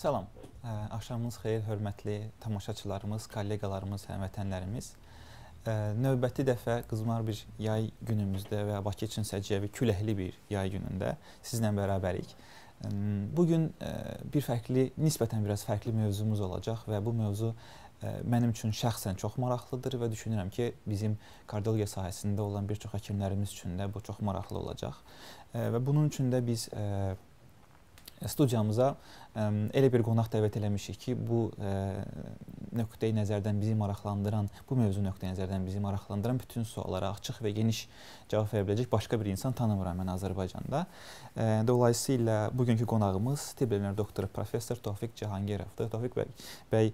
Salam. Ə, axşamınız xeyir, hörmətli tamaşaçılarımız, kolleqalarımız, həmvətənlərimiz. Ə, növbəti dəfə qızmar bir yay günümüzdə və Bakı üçün səciyyəvi küləkli bir yay günündə sizlə bərabərik. Bu gün bir fərqli, nisbətən biraz fərqli mövzumuz olacaq və bu mövzu mənim üçün şəxsən çox maraqlıdır və düşünürəm ki, bizim kardiologiya sahəsində olan bir çox həkimlərimiz üçün də bu çox maraqlı olacaq. Və bunun üçün də biz studiyamıza elə bir qonaq dəvət eləmişik ki, bu nöqteyi nəzərdən bizi maraqlandıran, bu mövzu nöqteyi nəzərdən bizi maraqlandıran bütün suallara açıq və geniş cavab verə biləcək başqa bir insan tanımıram mən Azərbaycanda. Dolayısıyla bugünkü qonağımız tibb elmləri doktoru professor Tofiq Cahangirovdur. Tofiq bəy, bəy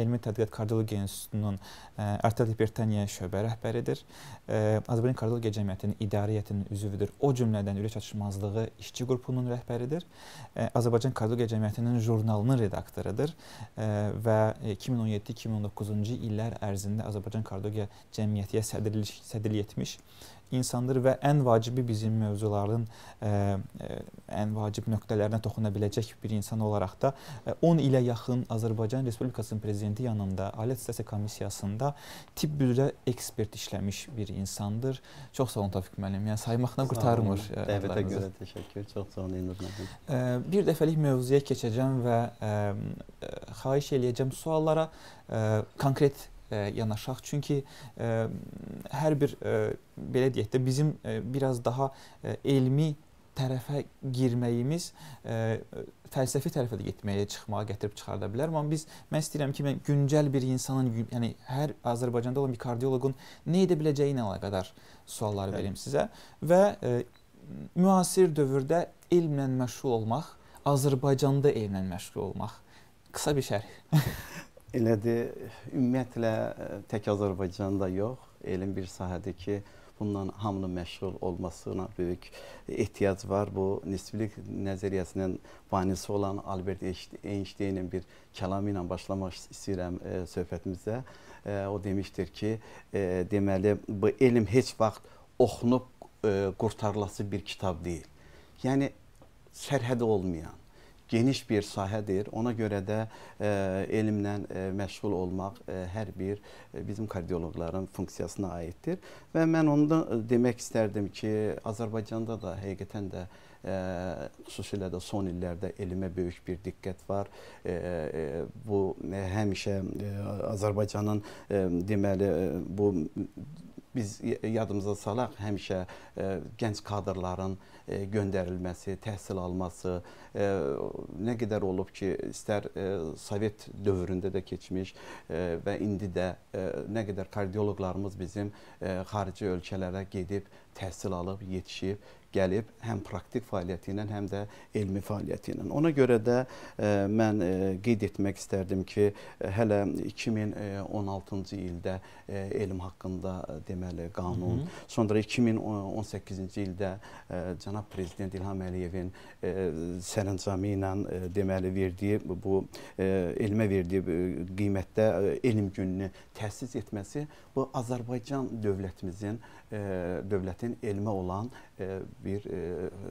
Elmi Tədqiqat Kardiologiya İnstitutunun arterial hiperteniya şöbə rəhbəridir. Azərbaycan Kardiologiya Cəmiyyətinin idarə heyətinin üzvüdür. O cümlədən ürək çatışmazlığı işçi qrupunun rəhbəridir. Azərbaycan Kardiologiya Cəmiyyətinin jurnalının redaktorudur və 2017-2019-cu e, illər ərzində Azərbaycan Kardiologiya Cəmiyyətiyə sədrlik, sədrlik etmiş insandır və ən vacibi bizim mövzuların e, e, ən vacib nöqtələrinə toxuna biləcək bir insan olaraq da 10 e, ilə yaxın Azərbaycan Respublikasının prezidenti yanında Alət İstəsi Komissiyasında tibb üzrə ekspert işləmiş bir insandır. Çox sağ olun Tofiq müəllim. Yəni saymaqla qurtarmır. Dəvətə görə təşəkkür. Çox sağ olun Elnur müəllim. Bir dəfəlik mövzuya keçəcəm və xahiş eləyəcəm suallara konkret E, yanaşaq. Çünki e, hər bir e, belə deyək də bizim biraz daha elmi tərəfə girməyimiz ə, fəlsəfi tərəfə də getməyə çıxmağa gətirib çıxarda bilər. Amma biz mən istəyirəm ki, mən güncəl bir insanın, yəni hər Azərbaycanda olan bir kardioloqun nə edə biləcəyi ilə əlaqədar suallar Həli. verim sizə və ə, müasir dövrdə elmlə məşğul olmaq, Azərbaycanda elmlə məşğul olmaq. Qısa bir şərh. elədir. Ümumiyyətlə e, tək Azərbaycanda yox, elm bir sahədir ki, bundan hamının məşğul olmasına böyük ehtiyac var. Bu nisbilik nəzəriyyəsinin banisi olan Albert Einsteinin bir kəlamı ilə başlamaq istəyirəm e, söhbətimizə. E, o demişdir ki, e, deməli bu elm heç vaxt oxunub e, qurtarılası bir kitab deyil. Yəni sərhədi olmayan geniş bir sahədir. Ona görə də e, elmlə e, məşğul olmaq e, hər bir e, bizim kardioloqların funksiyasına aiddir. Və mən onu da e, demək istərdim ki, Azərbaycanda da həqiqətən də ə, e, xüsusilə də son illərdə elmə böyük bir diqqət var. Ə, e, ə, bu ə, həmişə ə, Azərbaycanın ə, deməli ə, bu biz yadımıza salaq həmişə ə, gənc kadrların ə, E, göndərilməsi, təhsil alması, e, nə qədər olub ki, istər e, Sovet dövründə də keçmiş və indi də nə qədər kardioloqlarımız bizim xarici ölkələrə gedib təhsil alıb, yetişib, gəlib həm praktik fəaliyyəti ilə, həm də elmi fəaliyyəti ilə. Ona görə də e, mən e, qeyd etmək istərdim ki, e, hələ 2016-cı ildə elm haqqında deməli qanun, Hı -hı. sonra 2018-ci ildə cənab prezident İlham Əliyevin sərəncamı ilə deməli verdiyi bu elmə verdiyi qiymətdə elm gününü təsis etməsi bu Azərbaycan dövlətimizin E, dövlətin elmə olan e, bir e,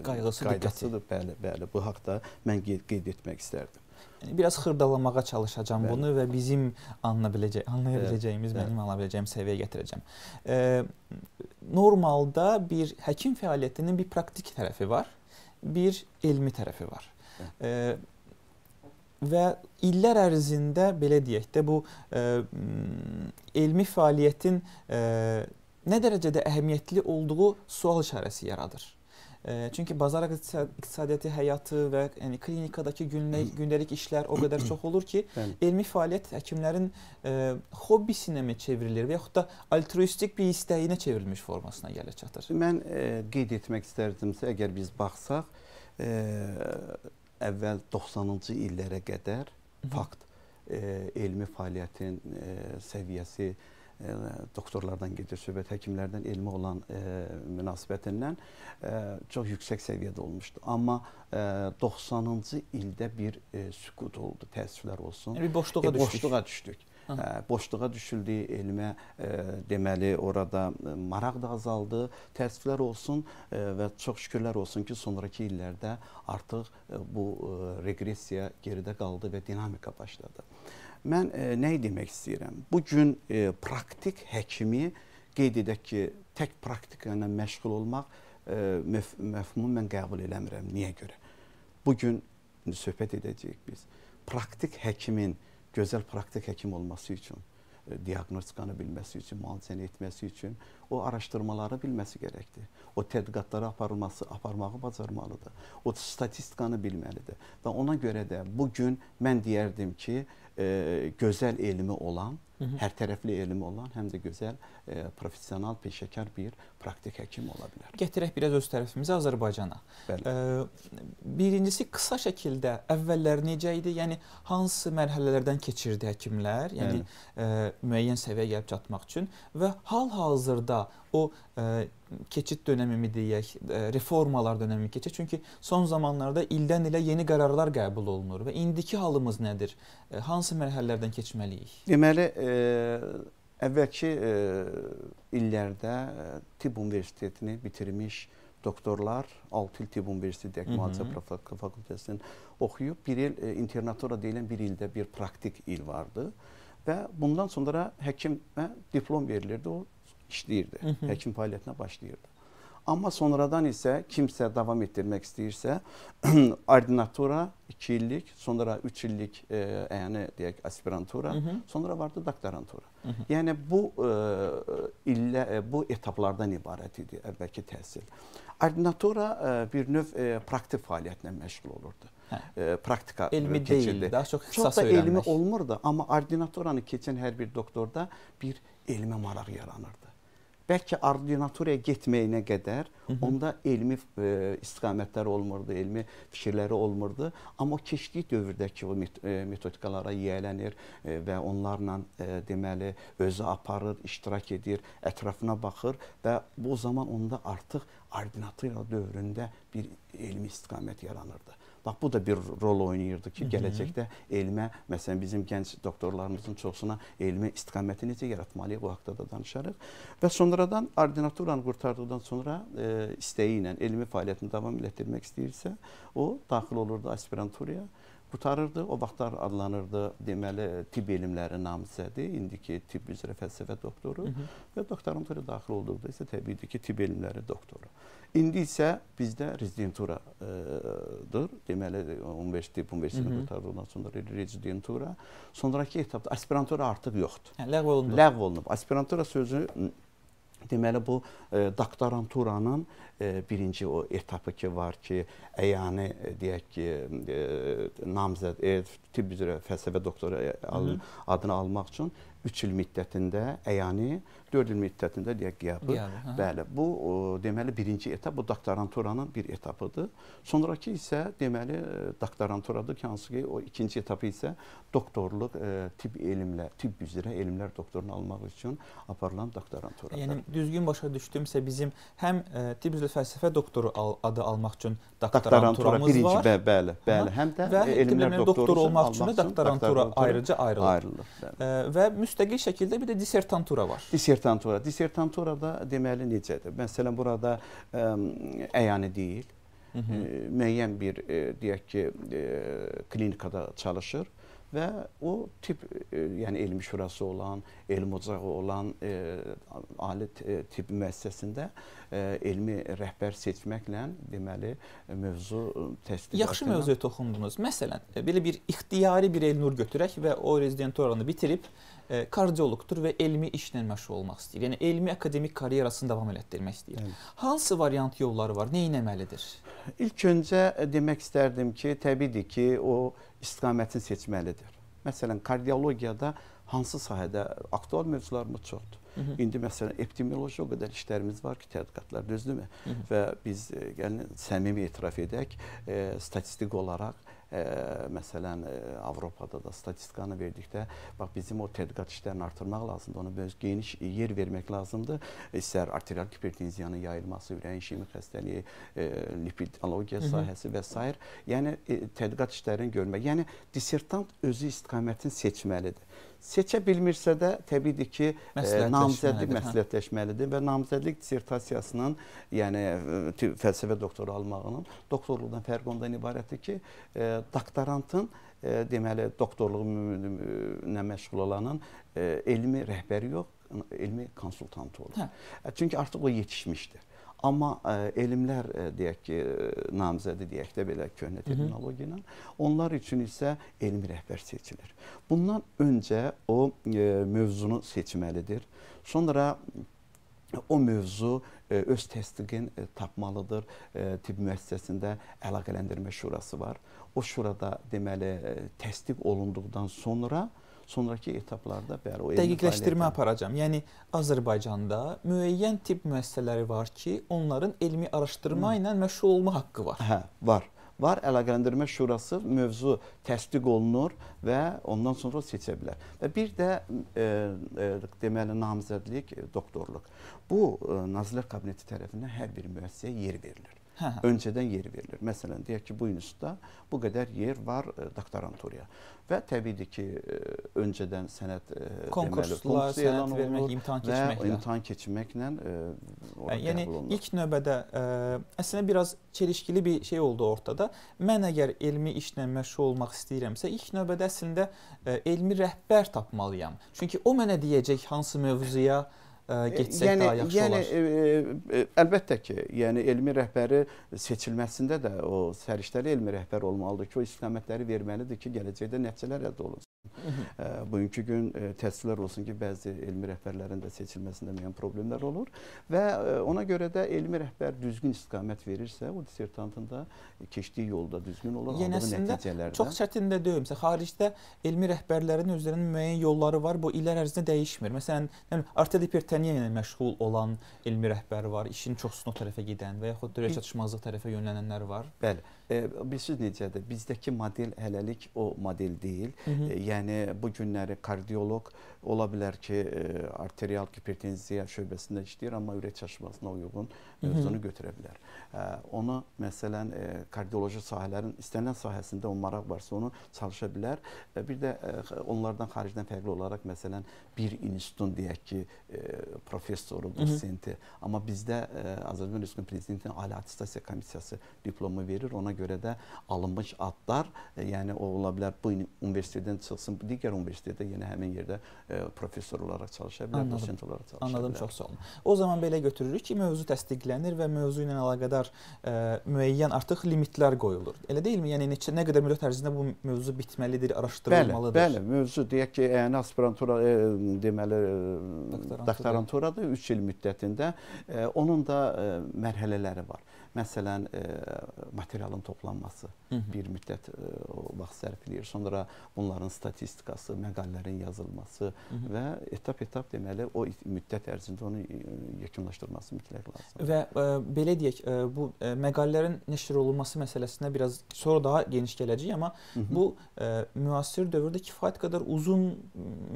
qayğısı, qaydasıdır. Bəli, bəli. Bu haqda mən qeyd etmək istərdim. Yəni biraz xırdalamağa çalışacağam bəli. bunu və bizim anla biləcək, anlaya biləcəyimiz, bəli. mənim anla biləcəyim səviyyəyə gətirəcəm. E, normalda bir həkim fəaliyyətinin bir praktik tərəfi var, bir elmi tərəfi var. E, və illər ərzində belə deyək də bu e, elmi fəaliyyətin e, nə dərəcədə əhəmiyyətli olduğu sual işarəsi yaradır. Çünki bazar iqtisadiyyatı həyatı və yəni klinikadakı günlük gündəlik işlər o qədər çox olur ki, elmi fəaliyyət həkimlərin e, hobbisinə mi çevrilir və yaxud da altruistik bir istəyinə çevrilmiş formasına gələ çatır. Mən e, qeyd etmək istərdimsə, əgər biz baxsaq, e, əvvəl 90-cı illərə qədər fakt e, elmi fəaliyyətin e, səviyyəsi e, E, doktorlardan gedir söhbət, həkimlərdən elmi olan e, münasibətindən e, çox yüksək səviyyədə olmuşdu. Amma e, 90-cı ildə bir e, sükut oldu, təəssüflər olsun. Yəni, bir boşluğa e, düşdük. Boşluğa düşdük. Hı. Hə. E, boşluğa düşüldü, elmə e, deməli orada e, maraq da azaldı. Təəssüflər olsun e, və çox şükürlər olsun ki, sonrakı illərdə artıq e, bu e, regressiya geridə qaldı və dinamika başladı. Mən e, nə demək istəyirəm? Bu gün e, praktik həkimi qeyd edək ki, tək praktika ilə məşğul olmaq e, məf məfhumu mən qəbul eləmirəm. Niyə görə? Bu gün söhbət edəcəyik biz. Praktik həkimin gözəl praktik həkim olması üçün e, diaqnostikanı bilməsi üçün, müalicəni etməsi üçün o araşdırmaları bilməsi gərəkdir. O tədqiqatları aparılması, aparmağı bacarmalıdır. O statistikanı bilməlidir. Və ona görə də bu gün mən deyərdim ki, e, gözel elimi olan Hı -hı. Hər tərəfli elmi olan, həm də gözəl, e, professional, peşəkar bir praktik həkim ola bilər. Gətirək biraz öz tərəfimizi Azərbaycana. Bəli. E, birincisi qısa şəkildə əvvəllər necə idi? Yəni hansı mərhələlərdən keçirdi həkimlər? Yəni e, müəyyən səviyyəyə gəlib çatmaq üçün və hal-hazırda o e, keçid dönəmimi deyək, e, reformalar dönəmi keçir. Çünki son zamanlarda ildən ilə yeni qərarlar qəbul olunur və indiki halımız nədir? E, hansı mərhələlərdən keçməliyik? Deməli, e, əvvəlki e, illərdə e, tibb universitetini bitirmiş doktorlar 6 il tibb universiteti Dəkmalca profilaktika fakültəsinin oxuyub bir il e, internatura deyilən bir ildə bir praktik il vardı və bundan sonra həkimə hə, diplom verilirdi, o işləyirdi. Hı -hı. Həkim fəaliyyətinə başlayırdı. Amma sonradan isə kimsə davam etdirmək istəyirsə, ordinatura 2 illik, sonra 3 illik, e, yəni deyək aspirantura, Hı -hı. sonra vardı doktorantura. Hı -hı. Yəni bu e, illə e, bu etaplardan ibarət idi əvvəlki təhsil. Ordinatura e, bir növ e, praktik fəaliyyətlə məşğul olurdu. Hə. E, praktika elmi keçirdi. deyil, daha çox ixtisas öyrənmək. Çox da elmi olmurdu, amma ordinatoranı keçən hər bir doktorda bir elmə maraq yaranırdı bəlkə ordinaturiyaya getməyinə qədər Hı -hı. onda elmi e, istiqamətlər olmurdu, elmi fikirləri olmurdu. Amma keçdiyi dövrdəki o met e, metodikalara yiyələnir e, və onlarla e, deməli özü aparır, iştirak edir, ətrafına baxır və bu zaman onda artıq ordinatoriya dövründə bir elmi istiqamət yaranırdı. Bax bu da bir rol oynayırdı ki, gələcəkdə elmə, məsələn bizim gənc doktorlarımızın çoxsuna elmə istiqaməti necə yaratmalıyıq, bu haqqda da danışarıq. Və sonradan ordinaturanı qurtardıqdan sonra e, istəyi ilə elmi fəaliyyətini davam elətdirmək istəyirsə, o daxil olurdu aspiranturaya qutarırdı. O vaxtlar adlanırdı, deməli, tibb elmləri namizədi, indiki tibb üzrə fəlsəfə doktoru Hı -hı. və doktorantura daxil olduqda isə təbiidir ki, tibb elmləri doktoru. İndi isə bizdə rezidenturadır. Deməli, universitet, universitetini qurtardıqdan sonra rezidentura. Sonrakı etapda aspirantura artıq yoxdur. Hə, ləğv olundu. Ləğv olunub. Aspirantura sözü Deməli bu e, doktoranturanın e, birinci o etapı ki var ki, əyani e, deyək ki, namizəd tibb üzrə fəlsəfə doktoru adını almaq üçün 3 il müddətində əyani 4 il müddətində deyək qiyabı. qiyabı Bəli, bu o, deməli birinci etap bu doktoranturanın bir etapıdır. Sonrakı isə deməli e, doktoranturadır ki, hansı ki o ikinci etapı isə doktorluq e, tibb elmlə, tibb üzrə elmlər doktorunu almaq üçün aparılan doktoranturadır. Yəni düzgün başa düşdümsə bizim həm e, tibb üzrə fəlsəfə doktoru al, adı almaq üçün doktoranturamız birinci, var. Bə, bəli, bəli. Həm də və e, elmlər doktoru olmaq üçün də doktorantura, doktorantura ayrıca ayrılır. ayrılır e, və müstəqil şəkildə bir də dissertantura var. Dissertantura Dissertantura. Dissertanturada deməli necədir? Məsələn, burada ə, əyani deyil. Hı -hı. Ə, müəyyən bir ə, deyək ki, ə, klinikada çalışır və o tip ə, yəni elm şurası olan, elm ocağı olan ə, ali tibb müəssisəsində ə, elmi rəhbər seçməklə deməli mövzu təsdiq Yaxşı mövzuya toxundunuz. Məsələn, e, belə bir ixtiyari bir Elnur götürək və o rezidenturanı bitirib e, kardiologdur və elmi işlə məşğul olmaq istəyir. Yəni elmi akademik karyerasını davam elətdirmək istəyir. Evet. Hansı variant yolları var? Nə etməlidir? İlk öncə e, demək istərdim ki, təbiidir ki, o istiqamətini seçməlidir. Məsələn, kardiologiyada hansı sahədə aktual mövzularımız çoxdur. Hı -hı. İndi məsələn epidemioloji o qədər işlərimiz var ki, tədqiqatlar düzdürmü? Və biz yəni səmimi etiraf edək, e, statistik olaraq məsələn, e, Avropada da statistikanı verdikdə, bax, bizim o tədqiqat işlərini artırmaq lazımdır, ona böyük geniş yer vermək lazımdır. E, İstər arterial hipertenziyanın yayılması, ürəyin şimi xəstəliyi, e, lipid analogiya sahəsi və s. Yəni, tədqiqat işlərini görmək. Yəni, disertant özü istiqamətini seçməlidir. Seçə bilmirsə də təbiidir ki, e, məsləhətləşməlidir, namizədlik hə. məsləhətləşməlidir və namizədlik dissertasiyasının, yəni e, fəlsəfə doktoru almağının doktorluqdan fərqi ondan ibarətdir ki, e, doktorantın deməli doktorluğuna məşğul olanın elmi rəhbəri yox, elmi konsultantı olur. Hə. Çünki artıq o yetişmişdir. Amma ə, e, elmlər ə, e, deyək ki, e, namizədi deyək də belə köhnə terminologiya ilə, onlar üçün isə elmi rəhbər seçilir. Bundan öncə o ə, mövzunu seçməlidir. Sonra o mövzu ə, öz təsdiqin ə, tapmalıdır. Ə, tibb müəssisəsində əlaqələndirmə şurası var. O şurada deməli ə, təsdiq olunduqdan sonra ə, sonrakı etaplarda bəli o dəqiqləşdirmə aparacam. Yəni Azərbaycanda müəyyən tibb müəssisələri var ki, onların elmi araşdırma Hı. Hmm. ilə məşğul olma haqqı var. Hə, var. Var əlaqələndirmə şurası mövzu təsdiq olunur və ondan sonra seçə bilər. Və bir də e, e, deməli namizədlik, doktorluq. Bu e, Nazirlər Kabineti tərəfindən hər bir müəssisəyə yer verilir. Hə. Öncədən yer verilir. Məsələn, deyək ki, bu institutda bu qədər yer var e, doktoranturaya. Və təbiidir ki, e, öncədən sənəd e, konkurslar, deməli, sənəd vermək, imtahan keçmək və imtahan keçməklə e, yəni olunur. ilk növbədə e, əslində biraz çelişkili bir şey oldu ortada. Mən əgər elmi işlə məşğul olmaq istəyirəmsə, ilk növbədə əslində e, elmi rəhbər tapmalıyam. Çünki o mənə deyəcək hansı mövzuya e, E, e, geçsək yəni, daha yaxşı yəni, olar? Yəni, e, əlbəttə ki, yəni elmi rəhbəri seçilməsində də o səriştəli elmi rəhbər olmalıdır ki, o istiqamətləri verməlidir ki, gələcəkdə nəticələr əldə olunsun. Bugünkü gün e, təəssüflər olsun ki, bəzi elmi rəhbərlərin də seçilməsində müəyyən problemlər olur və e, ona görə də elmi rəhbər düzgün istiqamət verirsə, o dissertantın da keçdiyi yolda düzgün olur, yəni aldığı nəticələrdə. Çox çətin də deyimsə, xaricdə elmi rəhbərlərin özlərinin müəyyən yolları var, bu illər ərzində dəyişmir. Məsələn, artel hiperteniya ilə məşğul olan elmi rəhbər var, işin çoxsunu o tərəfə gedən və yaxud da çatışmazlıq tərəfə yönlənənlər var. Bəli. E, bilirsiniz necədir? Bizdəki model hələlik o model deyil. Hı -hı. E, yəni bu günləri kardioloq ola bilər ki, e, arterial gipertenziya şöbəsində işləyir, amma ürək çaşmasına uyğun özünü götürə bilər. Ona məsələn e, kardioloji sahələrin istənilən sahəsində o maraq varsa onu çalışa bilər. E, bir də e, onlardan xaricdən fərqli olaraq məsələn bir institutun deyək ki professoru, dosenti. Amma bizdə Azərbaycan Respublikasının prezidentinin ali attestasiya komissiyası diplomu verir. Ona görə də alınmış adlar, yəni o ola bilər bu universitetdən çıxsın, digər universitetdə yenə həmin yerdə professor olaraq çalışa bilər, dosent olaraq çalışa Anladım, bilər. Anladım, çox sağ olun. O zaman belə götürürük ki, mövzu təsdiqlənir belirlənir və mövzu ilə əlaqədar ə, e, müəyyən artıq limitlər qoyulur. Elə deyilmi? Yəni neçə nə qədər müddət ərzində bu mövzu bitməlidir, araşdırılmalıdır? Bəli, bəli, mövzu deyək ki, e, əyani aspirantura e, deməli e, doktoranturadır 3 il müddətində. E, onun da e, mərhələləri var. Məsələn, e, materialın toplanması Hı -hı. bir müddət e, vaxt sərf edir. Sonra bunların statistikası, məqalələrin yazılması Hı -hı. və etap-etap deməli o müddət ərzində onu e, yekunlaşdırması mütləq lazımdır. Və ə, belə deyək, ə, bu ə, məqalələrin nəşr olunması məsələsinə biraz sonra daha geniş gələcəyik, amma Hı -hı. bu ə, müasir dövrdə kifayət qədər uzun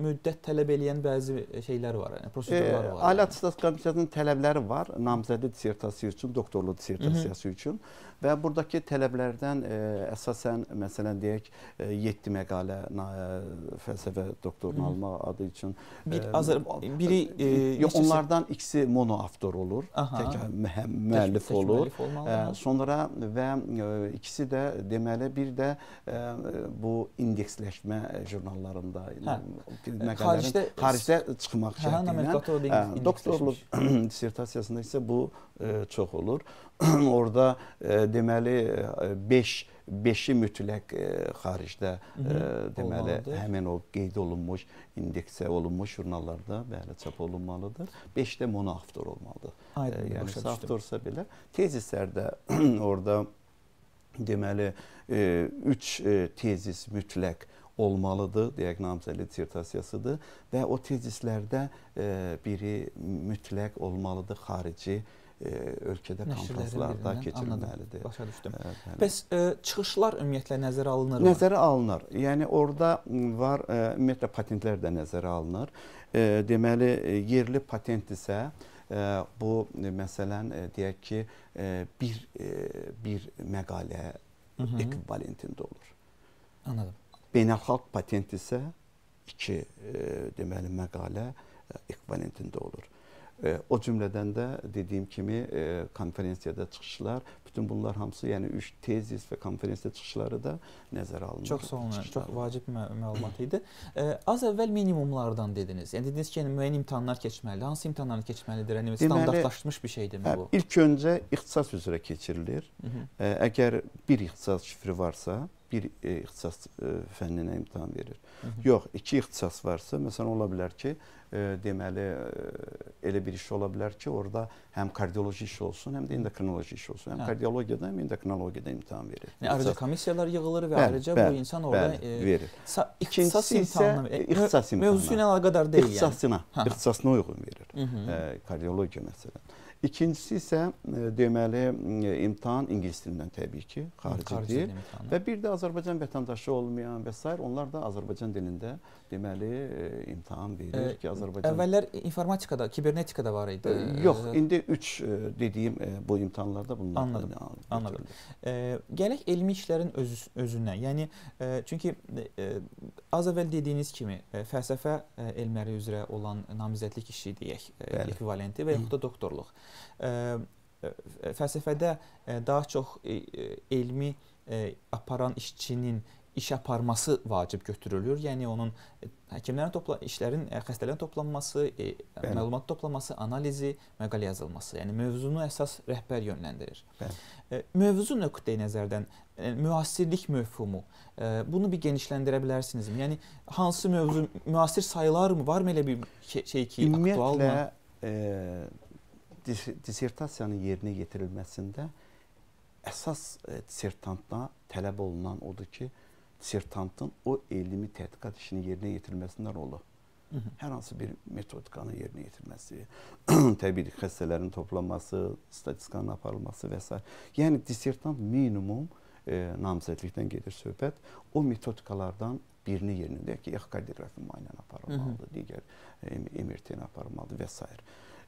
müddət tələb eləyən bəzi şeylər var, yəni prosedurlar e, var. Ali Attestat Komitəsinin tələbləri var, namizədli dissertasiya üçün, doktorluq dissertasiya reabilitasiyası Hı -hı. üçün və buradakı tələblərdən ə, e, əsasən məsələn deyək 7 e, məqalə ə, e, fəlsəfə doktorunu Hı -hı. almaq adı üçün bir ə, azar biri ə, yox neçəsi? onlardan ikisi mono avtor olur, Aha. tək müəllif tək olur. Tək ə, sonra və ə, ikisi də deməli bir də ə, bu indeksləşmə jurnallarında hə. məqalələrin xaricdə, xaricdə çıxmaq hə, şərti ilə doktorluq dissertasiyasında isə bu ə, çox olur. orada e, deməli 5 e, 5-i mütləq e, xaricdə e, deməli Olmalıdır. həmin o qeyd olunmuş, indeksə olunmuş jurnallarda bəli çap olunmalıdır. 5 də monoavtor olmalıdır. Aydın, e, yəni avtorsa belə tezislərdə orada deməli 3 e, e, tezis mütləq olmalıdır, deyək namizəli dissertasiyasıdır və o tezislərdə e, biri mütləq olmalıdır xarici e, e, ölkədə konfranslarda keçirilməlidir. Başa düşdüm. E, bəli. Bəs e, çıxışlar ümumiyyətlə nəzərə alınır? Nəzərə alınır. Yəni orada var e, ümumiyyətlə patentlər də nəzərə alınır. E, deməli e, yerli patent isə e, bu e, məsələn e, deyək ki, e, bir e, bir məqalə ekvivalentində olur. Anladım. Beynəlxalq patent isə iki e, deməli məqalə e, ekvivalentində olur. O cümlədən də dediyim kimi e, konfrensiyada çıxışlar, bütün bunlar hamısı, yəni 3 tezis və konfrensiya çıxışları da nəzərə alınır. Çox sağ olun, yəni çox vacib mə məlumat idi. Az əvvəl minimumlardan dediniz. Yəni dediniz ki, yəni, müəyyən imtahanlar keçməlidir. Hansı imtahanları keçməlidir? Yəni standartlaşmış bir şeydir mi hə, bu? İlk öncə ixtisas üzrə keçirilir. Hı -hı. Əgər bir ixtisas şifri varsa, bir e, ixtisas e, fənninə imtahan verir. Hı -hı. Yox, iki ixtisas varsa, məsələn, ola bilər ki, e, deməli, elə bir iş ola bilər ki, orada həm kardioloji iş olsun, həm də endokrinoloji iş olsun. Həm hə. kardiologiyada, həm endokrinologiyada imtahan verir. Yəni, ayrıca komissiyalar yığılır və bəl, ayrıca bəl, bu insan orada bəl, verir. ixtisas imtahanına, ixtisas imtahanına. Mövzusu ilə əlaqədar deyil. İxtisasına, yəni. ixtisasına uyğun verir. Hı -hı. Kardiologiya məsələn. İkincisi isə e, deməli e, imtahan ingilis dilindən təbii ki, xarici, xarici dil və bir də Azərbaycan vətəndaşı olmayan və s. onlar da Azərbaycan dilində deməli e, imtahan verir e, ki, Azərbaycan Əvvəllər informatikada, kibernetikada var idi. E, yox, indi 3 dediyim bu imtahanlarda bunlar anladım. Anladım. anladım. E, gələk elmi işlərin öz, özünə. Yəni e, çünki e, az əvvəl dediyiniz kimi e, fəlsəfə e, elmləri üzrə olan namizədlik işi deyək, e, ekvivalenti və yaxud da doktorluq. E, fəlsəfədə e, daha çox e, elmi aparan işçinin iş aparması vacib götürülür. Yəni onun həkimlərin topla işlərin xəstələrin toplanması, Bəli. məlumat toplaması, analizi, məqalə yazılması. Yəni mövzunu əsas rəhbər yönləndirir. Bəli. Mövzu nöqteyi nəzərdən müasirlik mövhumu. Bunu bir genişləndirə bilərsinizmi? Yəni hansı mövzu müasir sayılarmı? Varmı elə bir şey ki, Ümumiyyətlə, aktualmı? Ümumiyyətlə dissertasiyanın yerinə yetirilməsində əsas e, dissertantla tələb olunan odur ki, dissertantın o elmi tədqiqat işini yerinə yetirməsində rolu. Hı -hı. Hər hansı bir metodikanı yerinə yetirməsi, təbii ki, xəstələrin toplanması, statistikanın aparılması və s. Yəni dissertant minimum e, namizədlikdən gedir söhbət. O metodikalardan birini yerinə deyək ki, ekardiografi müayinəni aparılmalıdır, digər e, MRT-ni aparılmalıdır və s.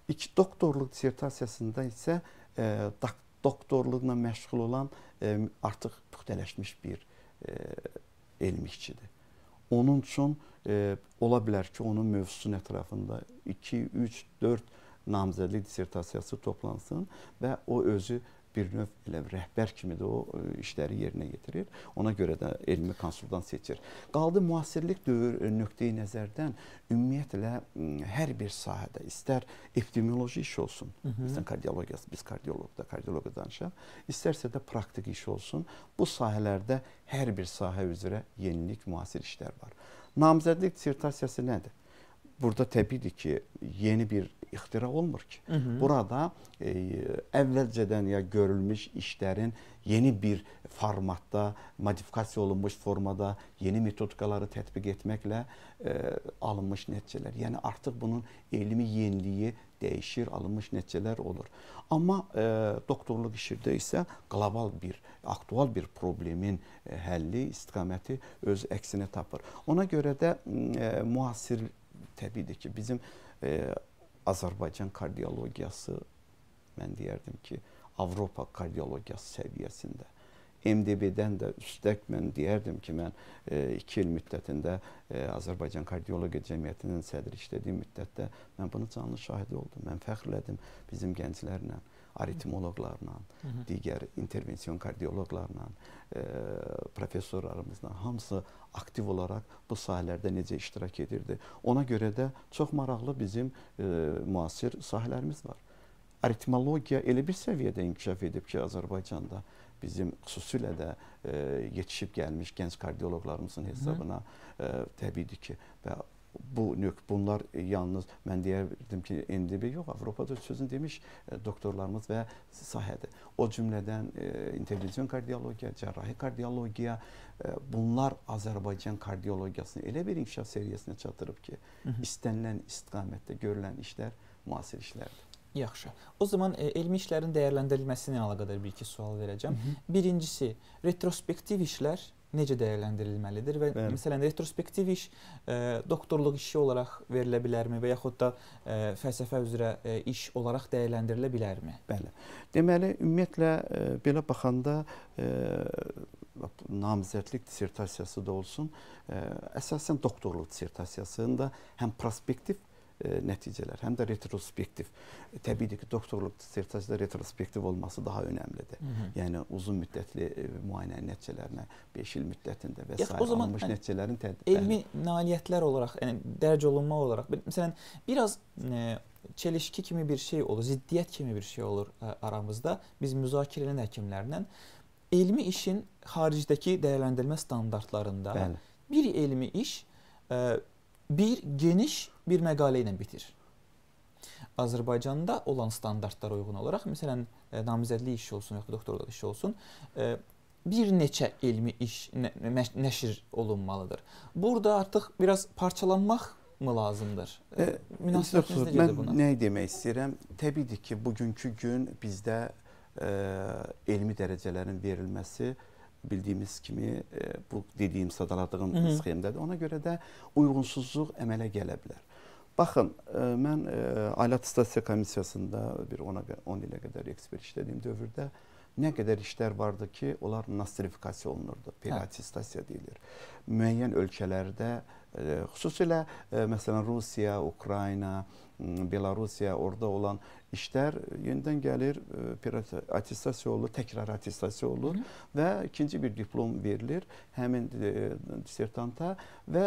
İki doktorluq dissertasiyasında isə e, doktorluqla məşğul olan e, artıq puxtələşmiş bir e, elmikçidir. Onun üçün e, ola bilər ki, onun mövzusunun ətrafında 2, 3, 4 namizədlik dissertasiyası toplansın və o özü bir növ elə rəhbər kimi də o e, işləri yerinə yetirir. Ona görə də elmi konsuldan seçir. Qaldı müasirlik dövr e, nöqteyi nəzərdən ümumiyyətlə hər bir sahədə istər epidemioloji iş olsun, Hı -hı. məsələn kardiologiya, biz kardioloqda kardioloqa danışaq, istərsə də praktik iş olsun. Bu sahələrdə hər bir sahə üzrə yenilik, müasir işlər var. Namizədlik dissertasiyası nədir? Burada təbiidir ki, yeni bir ixtira olmur ki. Hı -hı. Burada e, əvvəlcədən ya görülmüş işlərin yeni bir formatda, modifikasiya olunmuş formada yeni metodikaları tətbiq etməklə e, alınmış nəticələr. Yəni artıq bunun elmi yeniliyi dəyişir, alınmış nəticələr olur. Amma e, doktorluq işində isə qlobal bir, aktual bir problemin e, həlli, istiqaməti öz əksini tapır. Ona görə də e, müasir təbiidir ki, bizim e, Azərbaycan kardiyologiyası mən deyərdim ki, Avropa kardiyologiyası səviyyəsində. MDB-dən də üstək mən deyərdim ki, mən 2 e, il müddətində e, Azərbaycan Kardiyologiya Cəmiyyətinin sədri işlədiyim müddətdə mən bunu canlı şahid oldum. Mən fəxr elədim bizim gənclərlə aritmoloqlarla, Hı -hı. digər intervensiyon kardioloqlarla, e, professorlarımızla hamısı aktiv olaraq bu sahələrdə necə iştirak edirdi. Ona görə də çox maraqlı bizim e, müasir sahələrimiz var. Aritmologiya elə bir səviyyədə inkişaf edib ki, Azərbaycanda bizim xüsusilə də e, yetişib gəlmiş gənc kardioloqlarımızın hesabına e, təbiidir ki, və bu nöqt bunlar e, yalnız mən deyərdim ki, NDB yox, Avropada sözün demiş e, doktorlarımız və sahədir. O cümlədən e, intervensiyon kardiyologiya, cərrahi kardiyologiya bunlar Azərbaycan kardiyologiyasını elə bir inkişaf səviyyəsinə çatdırıb ki, Hı -hı. istənilən istiqamətdə görülən işlər müasir işlərdir. Yaxşı. O zaman e, elmi işlərin dəyərləndirilməsi ilə əlaqədar bir iki sual verəcəm. Hı -hı. Birincisi, retrospektiv işlər necə dəyərləndirilməlidir və Bəli. məsələn retrospektiv iş ə, e, doktorluq işi olaraq verilə bilərmi və yaxud da ə, e, fəlsəfə üzrə ə, e, iş olaraq dəyərləndirilə bilərmi? Bəli. Deməli ümumiyyətlə ə, belə baxanda ə, namizədlik dissertasiyası da olsun, ə, əsasən doktorluq dissertasiyasında həm prospektiv E, nəticələr, həm də retrospektiv. Təbiidir ki, doktorluq dissertasiyada retrospektiv olması daha önəmlidir. Hı -hı. Yəni uzun müddətli e, müayinənin nəticələrinə 5 il müddətində və s. alınmış yəni, nəticələrin tədqiqatı. Elmi nailiyyətlər olaraq, yəni dərc olunma olaraq, məsələn, biraz ə, e, çelişki kimi bir şey olur, ziddiyyət kimi bir şey olur ə, aramızda. Biz müzakirə edən həkimlərlə elmi işin xaricdəki dəyərləndirmə standartlarında Bəli. bir elmi iş ə, bir geniş bir məqalə ilə bitir. Azərbaycanda olan standartlara uyğun olaraq, məsələn, e, namizədlik işi olsun, yoxsa doktorluq işi olsun, e, bir neçə elmi iş nəşr olunmalıdır. Burada artıq biraz parçalanmaq mı lazımdır? E, e Münasibətiniz necədir mən buna? Mən nə demək istəyirəm? Təbiidir ki, bugünkü gün bizdə e, elmi dərəcələrin verilməsi bildiyimiz kimi e, bu dediyim sadaladığım sxemdədir. Ona görə də uyğunsuzluq əmələ gələ bilər. Baxın, e, mən e, Ailə Attestasiya Komissiyasında bir 10 10 ilə qədər ekspert işlədiyim dövrdə nə qədər işlər vardı ki, onlar nostrifikasiya olunurdu. Peri attestasiya deyilir. Müəyyən ölkələrdə e, Xüsusilə e, məsələn Rusiya, Ukrayna, Belarusiya orada olan işlər yenidən gəlir, e, attestasiya olunur, təkrar attestasiya olunur və ikinci bir diplom verilir həmin e, dissertanta və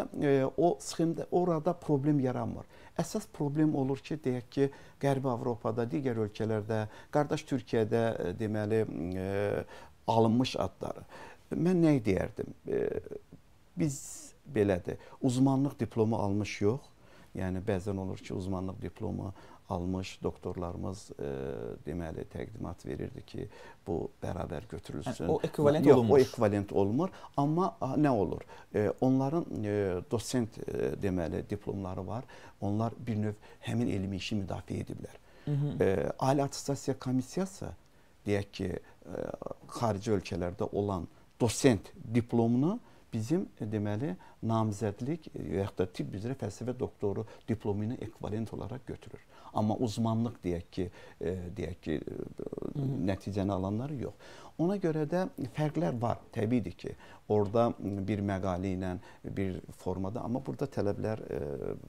o sxemdə orada problem yaranmır. Əsas problem olur ki, deyək ki, Qərbi Avropada, digər ölkələrdə, qardaş Türkiyədə deməli alınmış adları. Mən nə deyərdim? Biz belədir. Uzmanlıq diplomu almış yox. Yəni bəzən olur ki, uzmanlıq diplomu almış doktorlarımız e, deməli təqdimat verirdi ki, bu bərabər götürülsün. O ekvivalent Yox, olunmur. O ekvivalent olmur, amma nə olur? E, onların e, dosent e, deməli diplomları var. Onlar bir növ həmin elmi işi müdafiə ediblər. Hı -hı. E, Ali Attestasiya Komissiyası deyək ki, e, xarici ölkələrdə olan dosent diplomunu bizim e, deməli namizədlik e, yaxud da tibb üzrə fəlsəfə doktoru diplomunu ekvivalent olaraq götürür. Amma uzmanlıq deyək ki, e, deyək ki, e, nəticəni alanlar yox. Ona görə də fərqlər var. Təbiidir ki, orada bir məqalə ilə bir formada, amma burada tələblər e,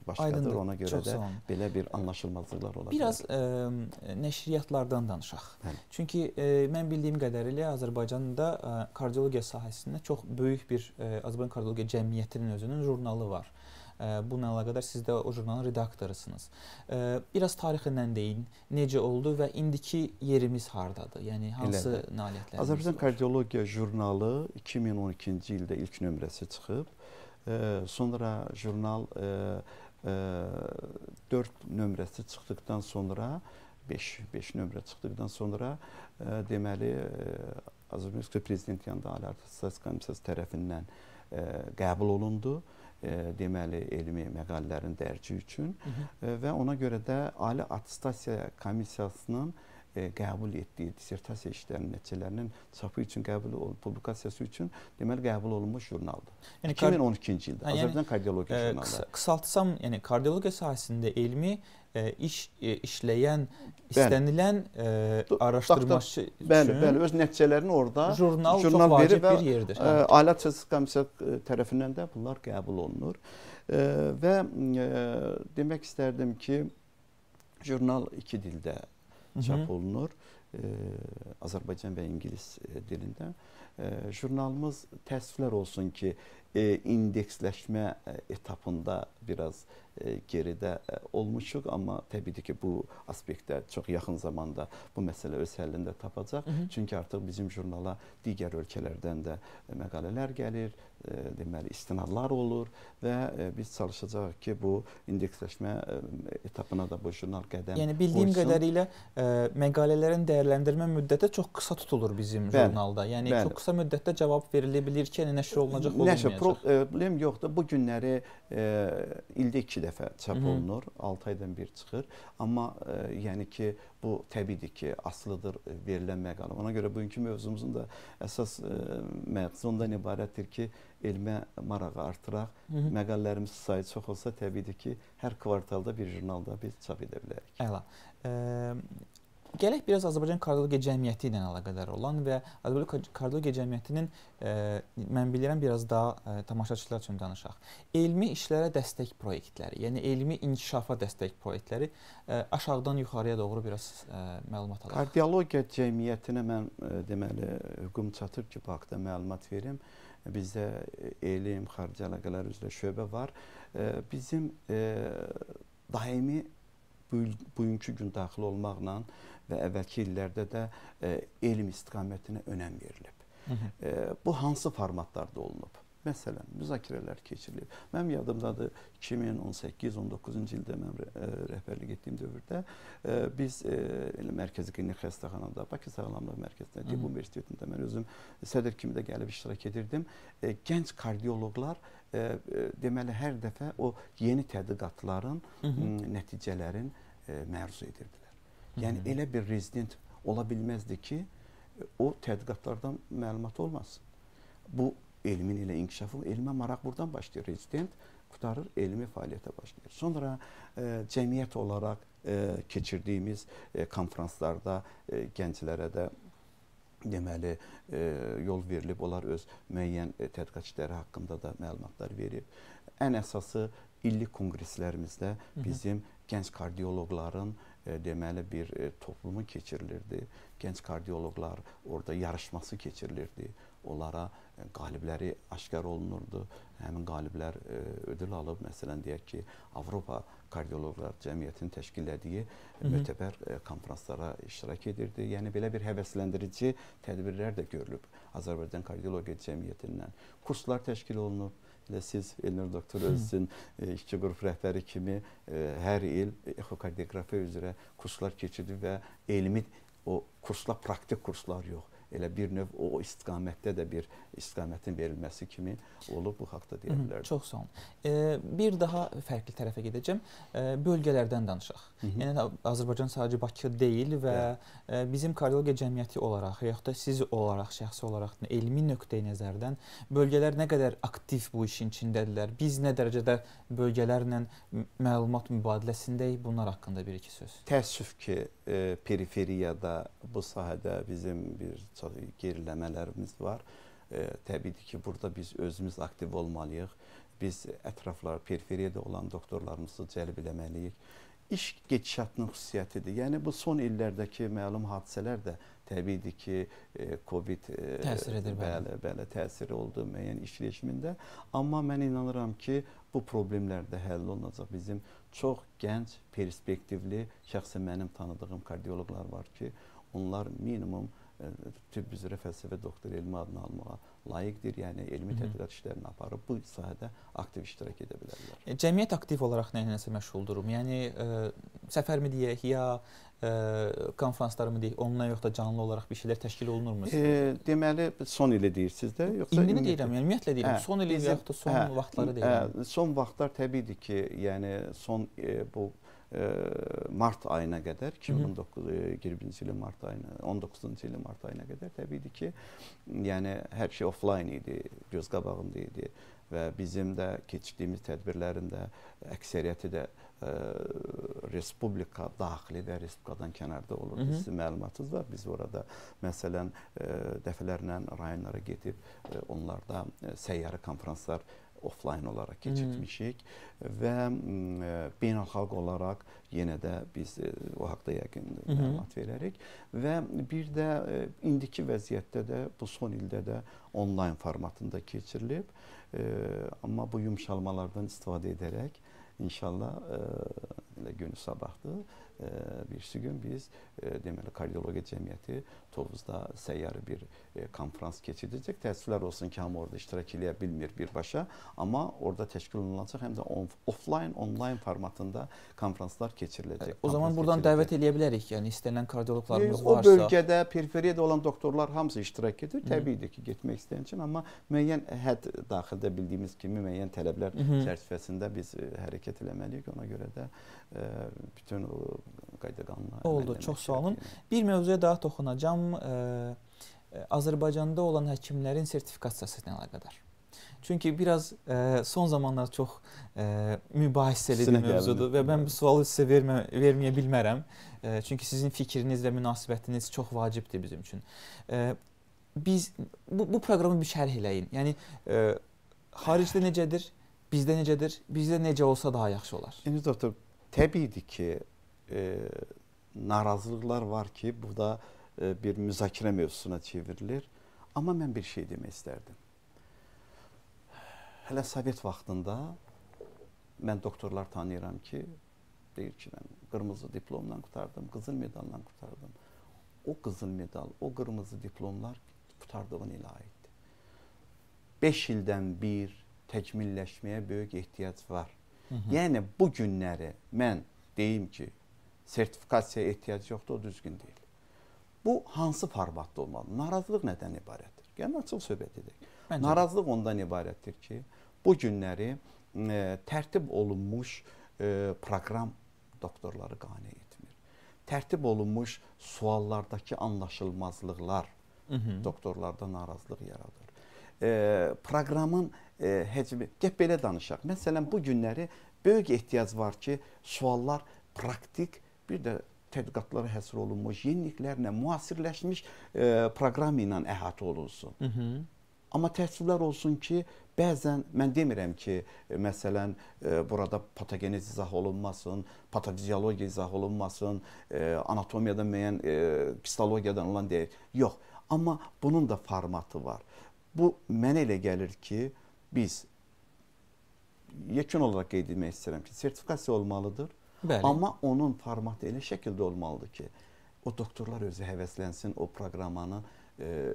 başqadır. Aydındır, Ona görə də belə bir anlaşılmazlıqlar ola bilər. Biraz ə, e, nəşriyyatlardan danışaq. Hə. Çünki ə, e, mən bildiyim qədərilə Azərbaycanda ə, e, kardiologiya sahəsində çox böyük bir ə, Azərbaycan kardiologiya cəmiyyətinin özünün jurnalı var. Hı bununla əlaqədar siz də o jurnalın redaktorısınız. Biraz tarixindən deyin, necə oldu və indiki yerimiz hardadır? Yəni hansı nailiyyətləriniz? Azərbaycan kardiologiya jurnalı 2012-ci ildə ilk nömrəsi çıxıb. Sonra jurnal 4 e, e, nömrəsi çıxdıqdan sonra 5 5 nömrə çıxdıqdan sonra e, deməli Azərbaycan Prezident yanında Ali Artistasiya Komissiyası tərəfindən ə, qəbul olundu E, deməli elmi məqalələrin dərci üçün Hı -hı. E, və ona görə də Ali Attestasiya Komissiyasının E, qəbul etdiyi dissertasiya işlərinin nəticələrinin çapı üçün qəbul publikasiyası üçün deməli qəbul olunmuş jurnaldır. Yəni 2012-ci ildə yəni, Azərbaycan kardiologiya e, jurnalı. Qısa, qısaltsam, yəni kardiologiya sahəsində elmi ə, e, iş ə, işləyən istənilən ə, araşdırmaçı üçün bəli, bəli, öz nəticələrini orada jurnal, jurnal verir və bir yerdir. Ə, Ailə Çəsis Komissiyası tərəfindən də bunlar qəbul olunur. Ə, və ə, demək istərdim ki, jurnal 2 dildə çap olunur. E, Azərbaycan və ingilis dilində. E, jurnalımız təəssüflər olsun ki, e, indeksləşmə etapında biraz e, geridə olmuşuq, amma təbiidir ki, bu aspektdə çox yaxın zamanda bu məsələ öz həllini də tapacaq. Hı -hı. Çünki artıq bizim jurnala digər ölkələrdən də məqalələr gəlir, E, deməli istinadlar olur və e, biz çalışacağıq ki, bu indeksləşmə e, etapına da bu jurnal qədəm. Yəni bildiyim qoysun. qədərilə məqalələrin dəyərləndirmə müddəti çox qısa tutulur bizim bəli, jurnalda. Yəni bəli. çox qısa müddətdə cavab verilə bilər ki, yəni nəşr olunacaq, olunmayacaq. Nəşr problem yoxdur. Bu günləri ildə 2 dəfə çap olunur, 6 aydan bir çıxır. Amma ə, yəni ki, bu təbiidir ki, asılıdır verilən məqalə. Ona görə bugünkü mövzumuzun da əsas məqsədi ondan ibarətdir ki, elmə marağı artıraq. Hı -hı. Məqalələrimiz sayı çox olsa təbiidir ki, hər kvartalda bir jurnalda biz çap edə bilərik. Əla. Ə Gələk biraz Azərbaycan Kardiologiya Cəmiyyəti ilə əlaqədar olan və Azərbaycan Kardiologiya Cəmiyyətinin ə, e, mən bilirəm biraz daha ə, e, tamaşaçılar üçün danışaq. Elmi işlərə dəstək layihələri, yəni elmi inkişafa dəstək layihələri e, aşağıdan yuxarıya doğru biraz ə, məlumat alaq. Kardiologiya Cəmiyyətinə mən ə, deməli hüququm çatır ki, bu haqqda məlumat verim. Bizdə elm, xarici əlaqələr üzrə şöbə var. Ə, bizim ə, daimi bugünkü gün daxil olmaqla və əvvəlki illərdə də e, elm istiqamətinə önəm verilib. Hı -hı. E, bu hansı formatlarda olunub? Məsələn, müzakirələr keçirilib. Mənim yadımdadır 2018-19-cu ildə mən e, rəhbərlik etdiyim dövrdə biz elə mərkəzi klinik xəstəxanada, Bakı Sağlamlıq Mərkəzində, Tibb Universitetində mən özüm sədr kimi də gəlib iştirak edirdim. Gənc kardioloqlar deməli hər dəfə o yeni tədqiqatların, Hı -hı. nəticələrin məruz edirdilər. Yəni Hı -hı. elə bir rezident ola bilməzdi ki, o tədqiqatlardan məlumat olmasın. Bu elmin elə inkişafı, elmə maraq buradan başlayır. Rezident qutarır, elmi fəaliyyətə başlayır. Sonra e, cəmiyyət olaraq e, keçirdiyimiz e, konfranslarda e, gənclərə də deməli e, yol verilib, onlar öz müəyyən e, tədqiqatçıları haqqında da məlumatlar verib. Ən əsası illik konqreslərimizdə bizim Hı -hı. gənc kardioloqların e, E, deməli bir e, toplumu keçirilirdi. Gənc kardioloqlar orada yarışması keçirilirdi. Onlara e, qalibləri aşkar olunurdu. Həmin qaliblər ödül alıb, məsələn deyək ki, Avropa kardioloqlar cəmiyyətinin təşkillədiyi mötəbər konfranslara iştirak edirdi. Yəni belə bir həvəsləndirici tədbirlər də görülüb Azərbaycan kardiologiya cəmiyyətindən. Kurslar təşkil olunub, Elə siz Elnur doktor özünün e, işçi qrup rəhbəri kimi e, hər il ekokardioqrafiya üzrə kurslar keçirir və elmi o kurslar praktik kurslar yox elə bir növ o istiqamətdə də bir istiqamətin verilməsi kimi olub bu haqqda deyə bilərdim. Çox sağ olun. E, bir daha fərqli tərəfə gedəcəm. E, bölgələrdən danışaq. Hı -hı. Yəni Azərbaycan sadəcə Bakı deyil və e, bizim kardiologiya cəmiyyəti olaraq, yaxud da siz olaraq, şəxsi olaraq elmi nöqteyi nəzərdən bölgələr nə qədər aktiv bu işin içindədirlər? Biz nə dərəcədə bölgələrlə məlumat mübadiləsindəyik bunlar haqqında bir iki söz. Təəssüf ki, e, periferiyada bu sahədə bizim bir çox onsuz geriləmələrimiz var. E, təbiidir ki, burada biz özümüz aktiv olmalıyıq. Biz ətraflar, periferiyada olan doktorlarımızı cəlb eləməliyik. İş gedişatının xüsusiyyətidir. Yəni bu son illərdəki məlum hadisələr də təbiidir ki, e, Covid e, təsir edir. Bəli, bəli, təsiri oldu müəyyən iş rejimində. Amma mən inanıram ki, bu problemlər də həll olunacaq. Bizim çox gənc, perspektivli, şəxsən mənim tanıdığım kardioloqlar var ki, onlar minimum tibb üzrə fəlsəfə doktoru elmi adını almağa layiqdir. Yəni elmi tədqiqat işlərini aparıb bu sahədə aktiv iştirak edə bilərlər. E, cəmiyyət aktiv olaraq nə ilə məşğuldurum? Yəni ə, e, səfərmi deyək ya ə, e, konfranslarımı deyək, onunla yoxsa canlı olaraq bir şeylər təşkil olunurmu? E, deməli son ilə deyirsiz də, yoxsa indi ümumiyyətlə? deyirəm, ümumiyyətlə deyirəm, hə, son ilə yoxsa son hə, vaxtları hə, deyirəm. Hə, son vaxtlar təbiidir ki, yəni son e, bu mart ayına qədər 2019-cu ilin mart ayına, 19-cu ilin mart ayına qədər təbiidir ki, yəni hər şey offline idi, göz qabağında idi və bizim də keçirdiyimiz tədbirlərin də əksəriyyəti də ə, e, respublika daxili və respublikadan kənarda olurdu. Sizin məlumatınız var. Biz orada məsələn ə, e, dəfələrlə rayonlara gedib ə, e, onlarda ə, səyyarə konfranslar ə, offlayn olaraq keçirtmişik Hı -hı. və mm, e, beynəlxalq olaraq yenə də biz e, o haqqda yəqin məlumat verərik və bir də e, indiki vəziyyətdə də bu son ildə də onlayn formatında keçirilib. Amma bu yumşalmalardan istifadə edərək inşallah günü sabahdır. E, birisi gün biz e, deməli kardiologiya cəmiyyəti Tovuzda səyyarə bir e, konfrans keçirdəcək. Təəssüflər olsun ki, hamı orada iştirak eləyə bilmir birbaşa, amma orada təşkil olunacaq həm də on, offline, onlayn formatında konfranslar keçiriləcək. O zaman konfrans buradan keçiriləcək. dəvət eləyə bilərik, yəni istənilən kardioloqlarımız e, o varsa. O bölgədə periferiyada olan doktorlar hamısı iştirak edir. Təbiidir ki, getmək istəyən üçün, amma müəyyən hədd daxildə bildiyimiz kimi müəyyən tələblər Hı -hı. çərçivəsində biz hərəkət eləməliyik. Ona görə də bütün o qayda-qanunlar. Oldu, çox sağ olun. Bir mövzuya daha toxunacağam. E, Azərbaycanda olan həkimlərin sertifikasiyası ilə əlaqədar. Çünki biraz e, son zamanlar çox e, mübahisəli bir mövzudur və mən bu sualı sizə vermə, verməyə bilmərəm. E, çünki sizin fikriniz və münasibətiniz çox vacibdir bizim üçün. E, biz bu, bu proqramı bir şərh eləyin. Yəni e, xaricdə necədir, bizdə necədir, bizdə necə olsa daha yaxşı olar. İndi doktor Təbiidir ki, e, narazılıqlar var ki, bu da e, bir müzakirə mövzusuna çevrilir. Amma mən bir şey demək istərdim. Hələ Sovet vaxtında mən doktorlar tanıyıram ki, deyir ki, mən qırmızı diplomla qurtardım, qızıl medalla qurtardım. O qızıl medal, o qırmızı diplomlar qurtardığın ilə aiddir. 5 ildən bir təkmilləşməyə böyük ehtiyac var. Hı -hı. Yəni bu günləri mən deyim ki, sertifikasiyaya ehtiyac yoxdur, o düzgün deyil. Bu hansı formatda olmalı? Narazılıq nədən ibarətdir? Gəlin açıq söhbət edək. Bəncə. Narazılıq ondan ibarətdir ki, bu günləri ə, e, tərtib olunmuş ə, e, proqram doktorları qane etmir. Tərtib olunmuş suallardakı anlaşılmazlıqlar Hı -hı. doktorlarda narazılıq yaradır. E, proqramın e, həcmi. Gəl belə danışaq. Məsələn, bu günləri böyük ehtiyac var ki, suallar praktik, bir də tədqiqatlara həsr olunmuş, yeniliklərlə, müasirləşmiş e, proqram ilə əhatə olunsun. Hı -hı. Amma təəssüflər olsun ki, bəzən mən demirəm ki, e, məsələn, e, burada patogenez izah olunmasın, patofiziologiya izah olunmasın, e, anatomiyadan müəyyən, histologiyadan olan deyil. Yox, amma bunun da formatı var. Bu mənə elə gəlir ki, biz yekun olaraq qeyd etmək istəyirəm ki, sertifikasiya olmalıdır. Bəli. Amma onun formatı elə şəkildə olmalıdır ki, o doktorlar özü həvəslənsin, o proqramanı e,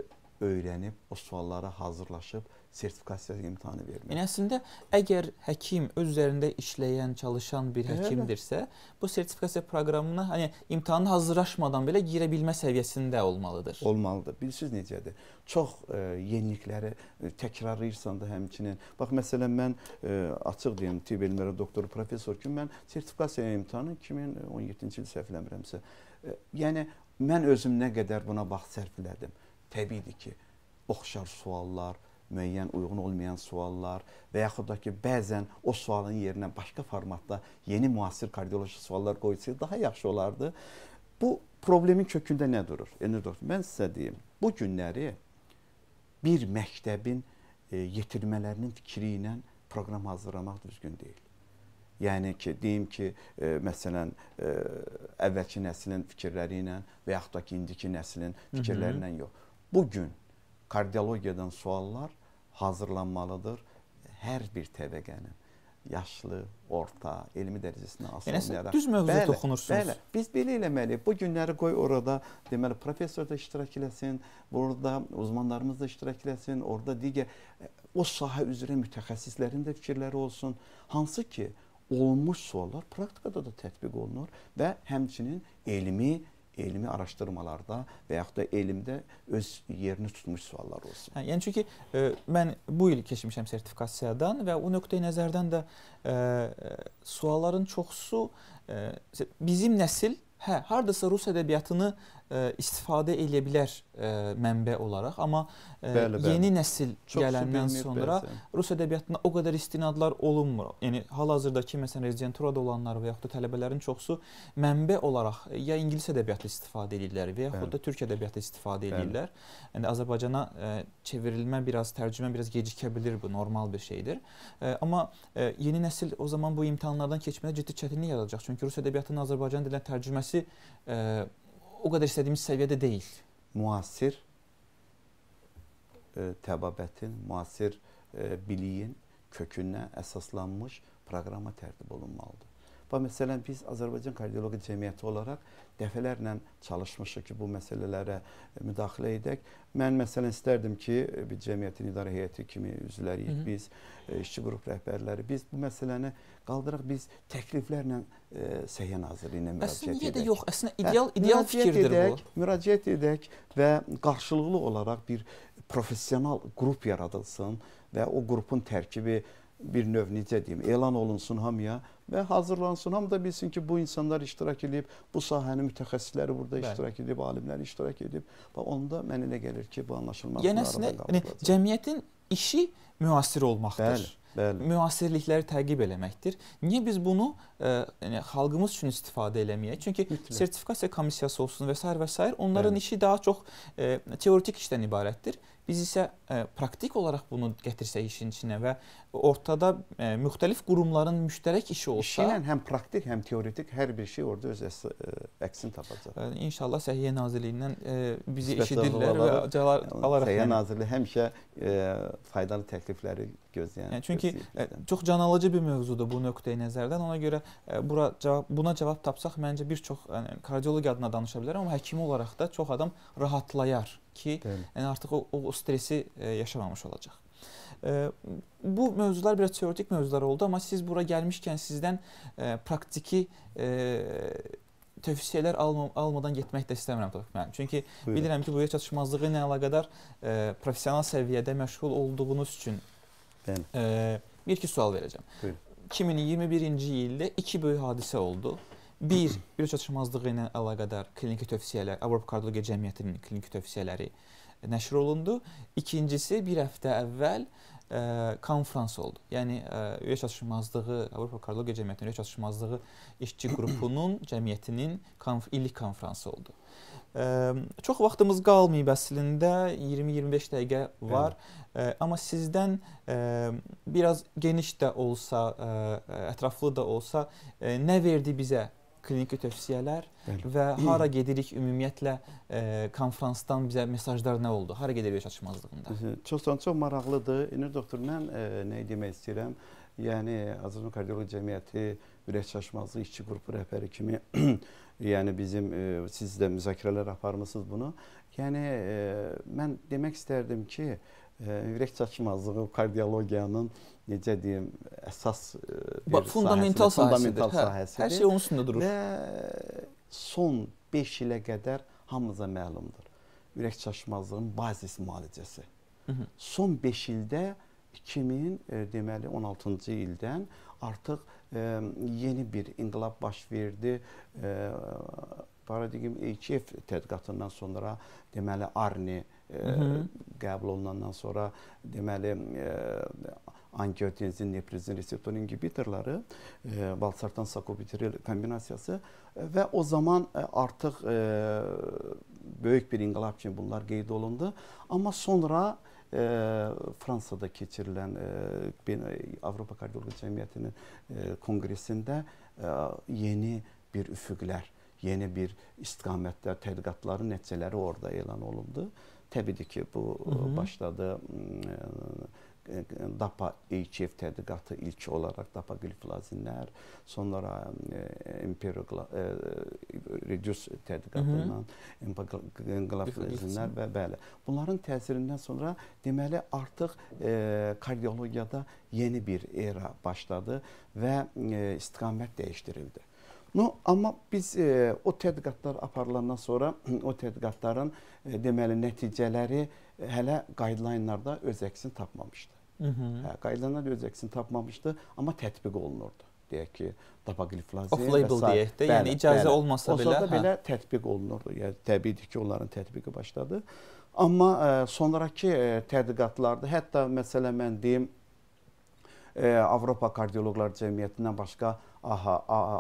öyrənib, o suallara hazırlaşıb sertifikasiya imtahanı vermək. Yəni əslində əgər həkim öz üzərində işləyən, çalışan bir hə, hə. həkimdirsə, bu sertifikasiya proqramına hani yəni imtahanı hazırlaşmadan belə girə bilmə səviyyəsində olmalıdır. Olmalıdır. Bilirsiniz necədir? Çox e, yenilikləri e, təkrarlayırsan da həmçinin. Bax məsələn mən e, açıq deyim, tibb elmləri doktoru professor kimi mən sertifikasiya imtahanı 2017-ci e, il səhv eləmirəmsə, e, yəni mən özüm nə qədər buna vaxt sərf elədim. Təbiidir ki, oxşar suallar, müəyyən uyğun olmayan suallar və yaxud da ki, bəzən o sualın yerinə başqa formatda yeni müasir kardioloji suallar qoysa daha yaxşı olardı. Bu problemin kökündə nə durur? Elnur yəni, doktor, mən sizə deyim, bu günləri bir məktəbin e, yetirmələrinin fikri ilə proqram hazırlamaq düzgün deyil. Yəni ki, deyim ki, e, məsələn, e, əvvəlki nəslin fikirləri ilə və yaxud da ki, indiki nəslin fikirləri ilə yox. Bu gün kardiologiyadan suallar hazırlanmalıdır hər bir təbəqənin yaşlı, orta, elmi dərəcəsinə e, asılmayaraq. Yəni düz mövzuya toxunursunuz. Bəli, biz belə eləməliyik. Bu günləri qoy orada, deməli, professor da iştirak eləsin, burada uzmanlarımız da iştirak eləsin, orada digər e, o sahə üzrə mütəxəssislərin də fikirləri olsun. Hansı ki, olmuş suallar praktikada da tətbiq olunur və həmçinin elmi elmi araşdırmalarda və yaxud da elmdə öz yerini tutmuş suallar olsun. Hə, yəni çünki ə, e, mən bu il keçmişəm sertifikasiyadan və o nöqteyi nəzərdən də ə, e, sualların çoxusu ə, e, bizim nəsil hə hardasa rus ədəbiyyatını ə, ə, e, istifadə edə bilər ə, e, mənbə olaraq, amma ə, e, bəli, bəli. yeni nəsil Çox gələndən sonra bəzi. rus ədəbiyyatında o qədər istinadlar olunmur. Yəni hal-hazırdakı məsələn rezidenturada olanlar və yaxud da tələbələrin çoxu mənbə olaraq ya ingilis ədəbiyyatı istifadə edirlər və yaxud bəli. da türk ədəbiyyatı istifadə bəli. edirlər. Yəni Azərbaycana ə, çevrilmə biraz tərcümə biraz gecikə bilər bu normal bir şeydir. Ə, amma ə, yeni nəsil o zaman bu imtahanlardan keçmədə ciddi çətinlik yaradacaq. Çünki rus ədəbiyyatının Azərbaycan dilinə tərcüməsi ə, o qədər istədiyimiz səviyyədə deyil. Müasir e, təbabətin, müasir e, biliyin kökünə əsaslanmış proqrama tərtib olunmalıdır. Və məsələn biz Azərbaycan Kardiologiya Cəmiyyəti olaraq dəfələrlə çalışmışıq ki, bu məsələlərə e, müdaxilə edək. Mən məsələn istərdim ki, e, bir cəmiyyətin idarə heyəti kimi üzvləriyik biz, e, işçi qrup rəhbərləri. Biz bu məsələni qaldıraq, biz təkliflərlə e, Səhiyyə Nazirliyinə müraciət edək. Əslində də yox, əslində ideal hə, ideal fikirdir edək, bu. Müraciət edək və qarşılıqlı olaraq bir professional qrup yaradılsın və o qrupun tərkibi bir növ necə deyim, elan olunsun hamıya və hazırlansın. Hamı da bilsin ki, bu insanlar iştirak edib, bu sahənin mütəxəssisləri burada Bəli. iştirak edib, alimlər iştirak edib. Və onda mən elə gəlir ki, bu anlaşılmaz. Yəni əslində yəni, cəmiyyətin işi müasir olmaqdır. Bəli. Bəli. müasirlikləri təqib eləməkdir. Niyə biz bunu ə, e, yəni xalqımız üçün istifadə eləməyək? Çünki Mütləq. sertifikasiya komissiyası olsun və s. və s. onların Bəli. işi daha çox ə, e, teoretik işdən ibarətdir. Biz isə ə, e, praktik olaraq bunu gətirsək işin içinə və ortada ə, e, müxtəlif qurumların müştərək işi olsa, işlə həm praktik, həm teoretik hər bir şey orada öz ə, e, əksini tapacaq. Ə, inşallah Səhiyyə Nazirliyindən ə, bizi eşidirlər və cavab alaraq. Səhiyyə yəni. Nazirliyi həmişə ə, faydalı təklifləri gözləyən. Yəni çünki ə, çox canalıcı bir mövzudur bu nöqteyi nəzərdən. Ona görə ə, bura cavab buna cavab tapsaq məncə bir çox yəni, kardioloq adına danışa bilərəm, amma həkim olaraq da çox adam rahatlayar ki, Bəli. yəni artıq o, o stresi e, yaşamamış olacaq. E, bu mövzular biraz teoretik mövzular oldu, amma siz bura gəlmişkən sizdən e, praktiki e, tövsiyələr alma, almadan getmək də istəmirəm Tofiq müəllim. Çünki Buyurun. bilirəm ki, bu yer çatışmazlığı ilə əlaqədar e, professional səviyyədə məşğul olduğunuz üçün Bəli. E, bir iki sual verəcəm. Buyurun. 2021-ci ildə iki böyük hadisə oldu. Bir, bir çatışmazlığı ilə əlaqədar kliniki tövsiyələr, Avropa Kardiologiya Cəmiyyətinin kliniki tövsiyələri nəşr olundu. İkincisi, bir həftə əvvəl ə, e, konfrans oldu. Yəni ə, e, ürək çatışmazlığı Avropa Kardiologiya Cəmiyyətinin ürək çatışmazlığı işçi qrupunun cəmiyyətinin konf illik konfransı oldu. Ə, e, çox vaxtımız qalmayıb əslində 20-25 dəqiqə var. Ə, amma sizdən ə, biraz geniş də olsa, ə, ətraflı da olsa ə, nə verdi bizə kliniki tövsiyələr Bəli. və hara gedirik ümumiyyətlə e, konfransdan bizə mesajlar nə oldu? Hara gedirik çatışmazlığında? Çoxdan çox maraqlıdır. İnir doktor, mən e, nə demək istəyirəm? Yəni Azərbaycan Kardioloji Cəmiyyəti ürək çatışmazlığı işçi qrupu rəhbəri kimi yəni bizim e, siz də müzakirələr aparmısınız bunu. Yəni e, mən demək istərdim ki, e, ürək çatışmazlığı kardiologiyanın necə deyim əsas bir fundamental sahəsidir. Fundamental hə, sahəsidir. Hər şey onun üstündə durur. Və son 5 ilə qədər hamımıza məlumdur. Ürək çatışmazlığının bazis müalicəsi. Hı -hı. Son 5 ildə 2000 e, deməli 16-cı ildən artıq ə, e, yeni bir inqilab baş verdi. Ə, e, paradigm EKF tədqiqatından sonra deməli ARNI qəbul olunandan sonra deməli e, angiotensin, neprizin reseptorun inhibitorları, e, valsartan sakopiteril kombinasiyası və o zaman e, artıq böyük bir inqilab kimi bunlar qeyd olundu. Amma sonra e, Fransada keçirilən e, Avropa Kardioloji Cəmiyyətinin e, kongresində e, yeni bir üfüqlər, yeni bir istiqamətdə tədqiqatların nəticələri orada elan olundu. E, Təbiidir ki, bu Hı -hı. başladı DAPA EGF tədqiqatı ilk olaraq DAPA glifozinlər, sonra empirikla reduce tədqiqatından glifozinlər və bəli. Bunların təsirindən sonra deməli artıq kardiologiyada yeni bir era başladı və istiqamət dəyişdirildi. No, amma biz e, o tədqiqatlar aparılandan sonra o tədqiqatların e, deməli nəticələri e, hələ qaydalanlarda öz əksini tapmamışdı. Hı -hı. Hə, qaydalanlar öz əksini tapmamışdı, amma tətbiq olunurdu deyək ki, dapagliflazin off label deyək də, yəni bəli, yəni icazə bəli, olmasa belə, olsa da hə. belə hə. tətbiq olunurdu. Yəni təbiidir ki, onların tətbiqi başladı. Amma ə, e, sonraki ə, e, tədqiqatlarda hətta məsələn mən deyim Avropa Kardioloqlar Cəmiyyətindən başqa AHA,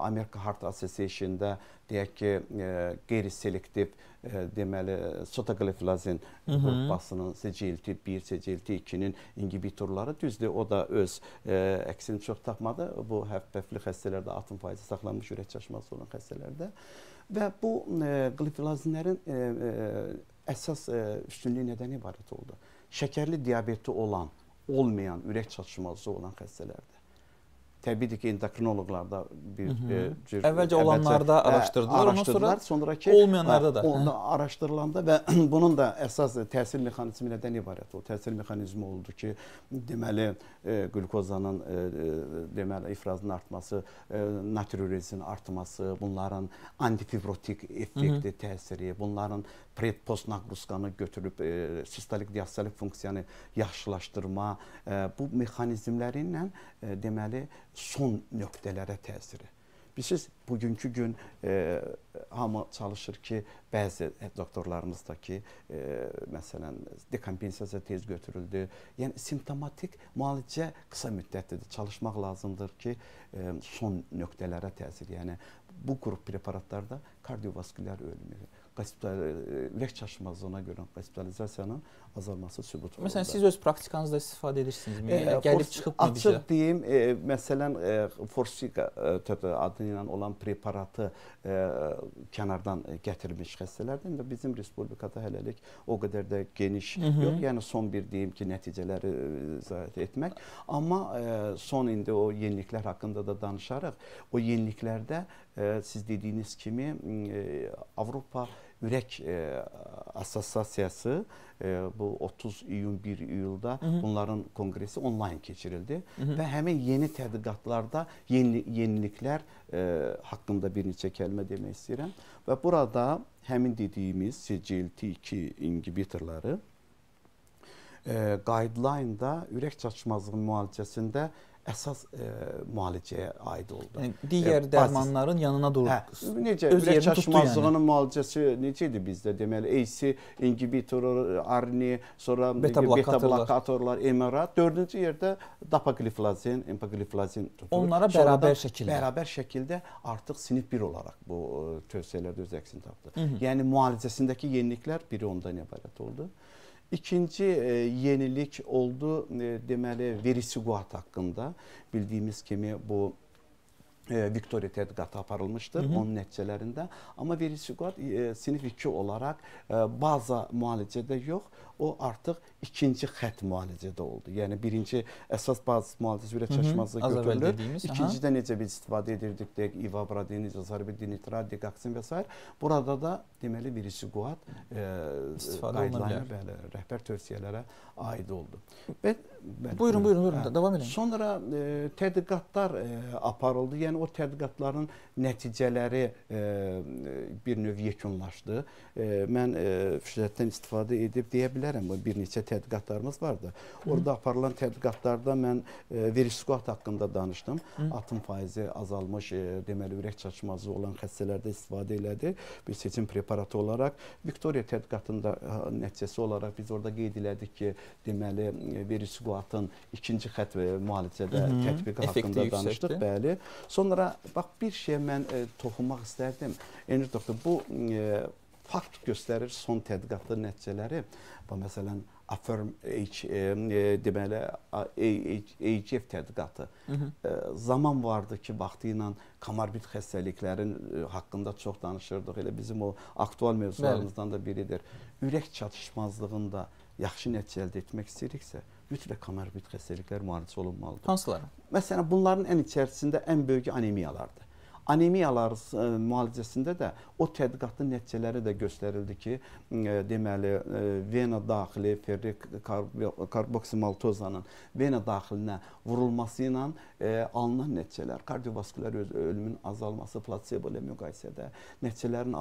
Amerika Heart Association-də deyək ki, e, qeyri-selektiv e, deməli sotagliflozin qrupasının CGLT1, CGLT2-nin inhibitorları düzdür, o da öz e, əksini çox tapmadı. Bu həffəfli xəstələrdə 60% saxlanmış ürək çaşması olan xəstələrdə və bu qliflozinlərin əsas üstünlüyü nədən ibarət oldu? Şəkərli diabeti olan olmayan ürək çatışmazlığı olan xəstələrdir təbiidir ki, endokrinoloqlar da bir e, cür əvvəlcə olanlarda əvvəlcə, araşdırdılar, ə, hə, araşdırdılar, ondan sonra sonrakı olmayanlarda da. Hə, Onda araşdırılanda və bunun da əsas təsir mexanizmi nədən ibarət? O təsir mexanizmi oldu ki, deməli e, qlukozanın e, e, deməli ifrazının artması, e, natriuresin artması, bunların antifibrotik effekti Hı -hı. təsiri, bunların predpost nakruskanı götürüb e, sistolik diastolik funksiyanı yaxşılaşdırma, e, bu mexanizmləri ilə e, deməli son nöqtələrə təsiri. Bilirsiniz, bugünkü gün e, hamı çalışır ki, bəzi doktorlarımız da ki, e, məsələn, dekompensasiya tez götürüldü. Yəni simptomatik müalicə qısa müddətlidir. Çalışmaq lazımdır ki, e, son nöqtələrə təsir, yəni bu qrup preparatlarda kardiovaskülər ölümü hospitalizasiya e, e, lək çaşmazlığına görə hospitalizasiyanın azalması sübut olunur. Məsələn, siz öz praktikanızda istifadə edirsinizmi? E, yəni Gəlib fors, çıxıb mı bizə? Açıq deyim, e, məsələn, e, Forsiqa e, adı ilə olan preparatı e, kənardan gətirmiş xəstələrdən və bizim respublikada hələlik o qədər də geniş Hı -hı. yox. Yəni son bir deyim ki, nəticələri izah etmək, amma e, son indi o yeniliklər haqqında da danışarıq. O yeniliklərdə e, siz dediyiniz kimi e, Avropa ürək e, assosiasiyası e, bu 30 iyun 1 iyulda Hı -hı. bunların konqresi onlayn keçirildi Hı -hı. və həmin yeni tədqiqatlarda yeni yeniliklər e, haqqında bir neçə kəlmə demək istəyirəm və burada həmin dediyimiz CGLT2 inhibitorları e, guideline-da ürək çatışmazlığı müalicəsində əsas e, müalicəyə aid oldu. Yəni e, digər e, dərmanların basis. yanına doğru. Hə, necə öz ürək çaşmazlığının yəni. müalicəsi necə idi bizdə deməli? ACE inhibitorlar, ARNI, sonra beta blokatorlar, MRA, dördüncü yerdə dapagliflozin, empagliflozin. Onlara bərabər şəkildə. Bərabər şəkildə artıq sinif 1 olaraq bu e, tövsiyələrdə öz əksini tapdı. Hı -hı. Yəni müalicəsindəki yeniliklər biri ondan ibarət oldu. Hı İkinci e, yenilik oldu e, deməli veri siqvat haqqında bildiyimiz kimi bu Viktoriya tədqiqatı aparılmışdır Hı -hı. onun nəticələrində. Amma verisiqat e, sinif 2 olaraq e, baza müalicədə yox, o artıq ikinci xətt müalicədə oldu. Yəni birinci əsas baz müalicəsi ürək çaşmazlığı götürülür. İkincidə necə biz istifadə edirdik deyək, ivabradin, izazarbidin, nitrat, dikaksin və s. Burada da deməli verisiqat e, qaydalarına, bəli, rəhbər tövsiyələrə aid oldu. Və Bəli, buyurun, buyurun, buyurun, hə. davam edin. Sonra e, tədqiqatlar e, aparıldı. Yəni o tədqiqatların nəticələri e, bir növ yekunlaşdı. E, mən e, fürsətdən istifadə edib deyə bilərəm, bir neçə tədqiqatlarımız vardı. Orada Hı. aparılan tədqiqatlarda mən e, veriskoat haqqında danışdım. Hı. Atın faizi azalmış, e, deməli ürək çatışmazlığı olan xəstələrdə istifadə elədi. Bir seçim preparatı olaraq Viktoriya tədqiqatında nəticəsi olaraq biz orada qeyd elədik ki, deməli e, veriskoat təşkilatın ikinci xətt müalicədə Hı -hı. tətbiqi Effekti haqqında yüksəkdir. danışdıq, bəli. Sonra bax bir şeyə mən ə, e, toxunmaq istərdim. Elnur doktor, bu ə, e, fakt göstərir son tədqiqatların nəticələri. Bu məsələn Affirm H e, e deməli AGF tədqiqatı. Hı -hı. E, zaman vardı ki, vaxtı ilə komorbid xəstəliklərin e, haqqında çox danışırdıq. Elə bizim o aktual mövzularımızdan Bəli. da biridir. Ürək çatışmazlığında yaxşı nəticə əldə etmək istəyiriksə, güc və komorbid xəstəliklər müalicə olunmalıdır. Hansılar? Məsələn, bunların ən içərisində ən böyük anemiyalardır. Anemiyalar e, müalicəsində də o tədqiqatın nəticələri də göstərildi ki, e, deməli, e, vena daxili ferrik karboksimaltozanın vena daxilinə vurulması ilə alınan nəticələr, kardiovaskülər ölümün azalması plasebo ilə müqayisədə, nəticələrin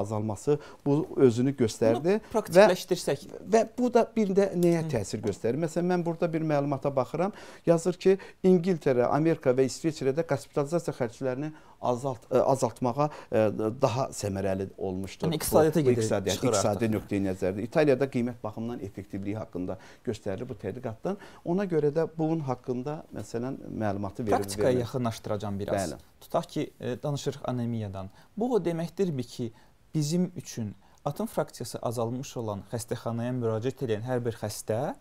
azalması bu özünü göstərdi. Bunu praktikləşdirsək. Və, və bu da bir də nəyə təsir göstərir? Məsələn, mən burada bir məlumata baxıram. Yazır ki, İngiltərə, Amerika və İsveçrədə hospitalizasiya xərclərini azalt e, azaltmağa e, daha səmərəli olmuşdur. Yəni iqtisadiyyata gedir. İqtisadiyyat, iqtisadi nöqteyi nəzərdə. İtaliyada qiymət baxımından effektivliyi haqqında göstərilir bu tədqiqatdan. Ona görə də bunun haqqında məsələn məlumatı verir. Praktikaya verir. yaxınlaşdıracam biraz. Bəli. Tutaq ki, e, danışırıq anemiyadan. Bu o deməkdirmi ki, bizim üçün atın fraksiyası azalmış olan xəstəxanaya müraciət edən hər bir xəstə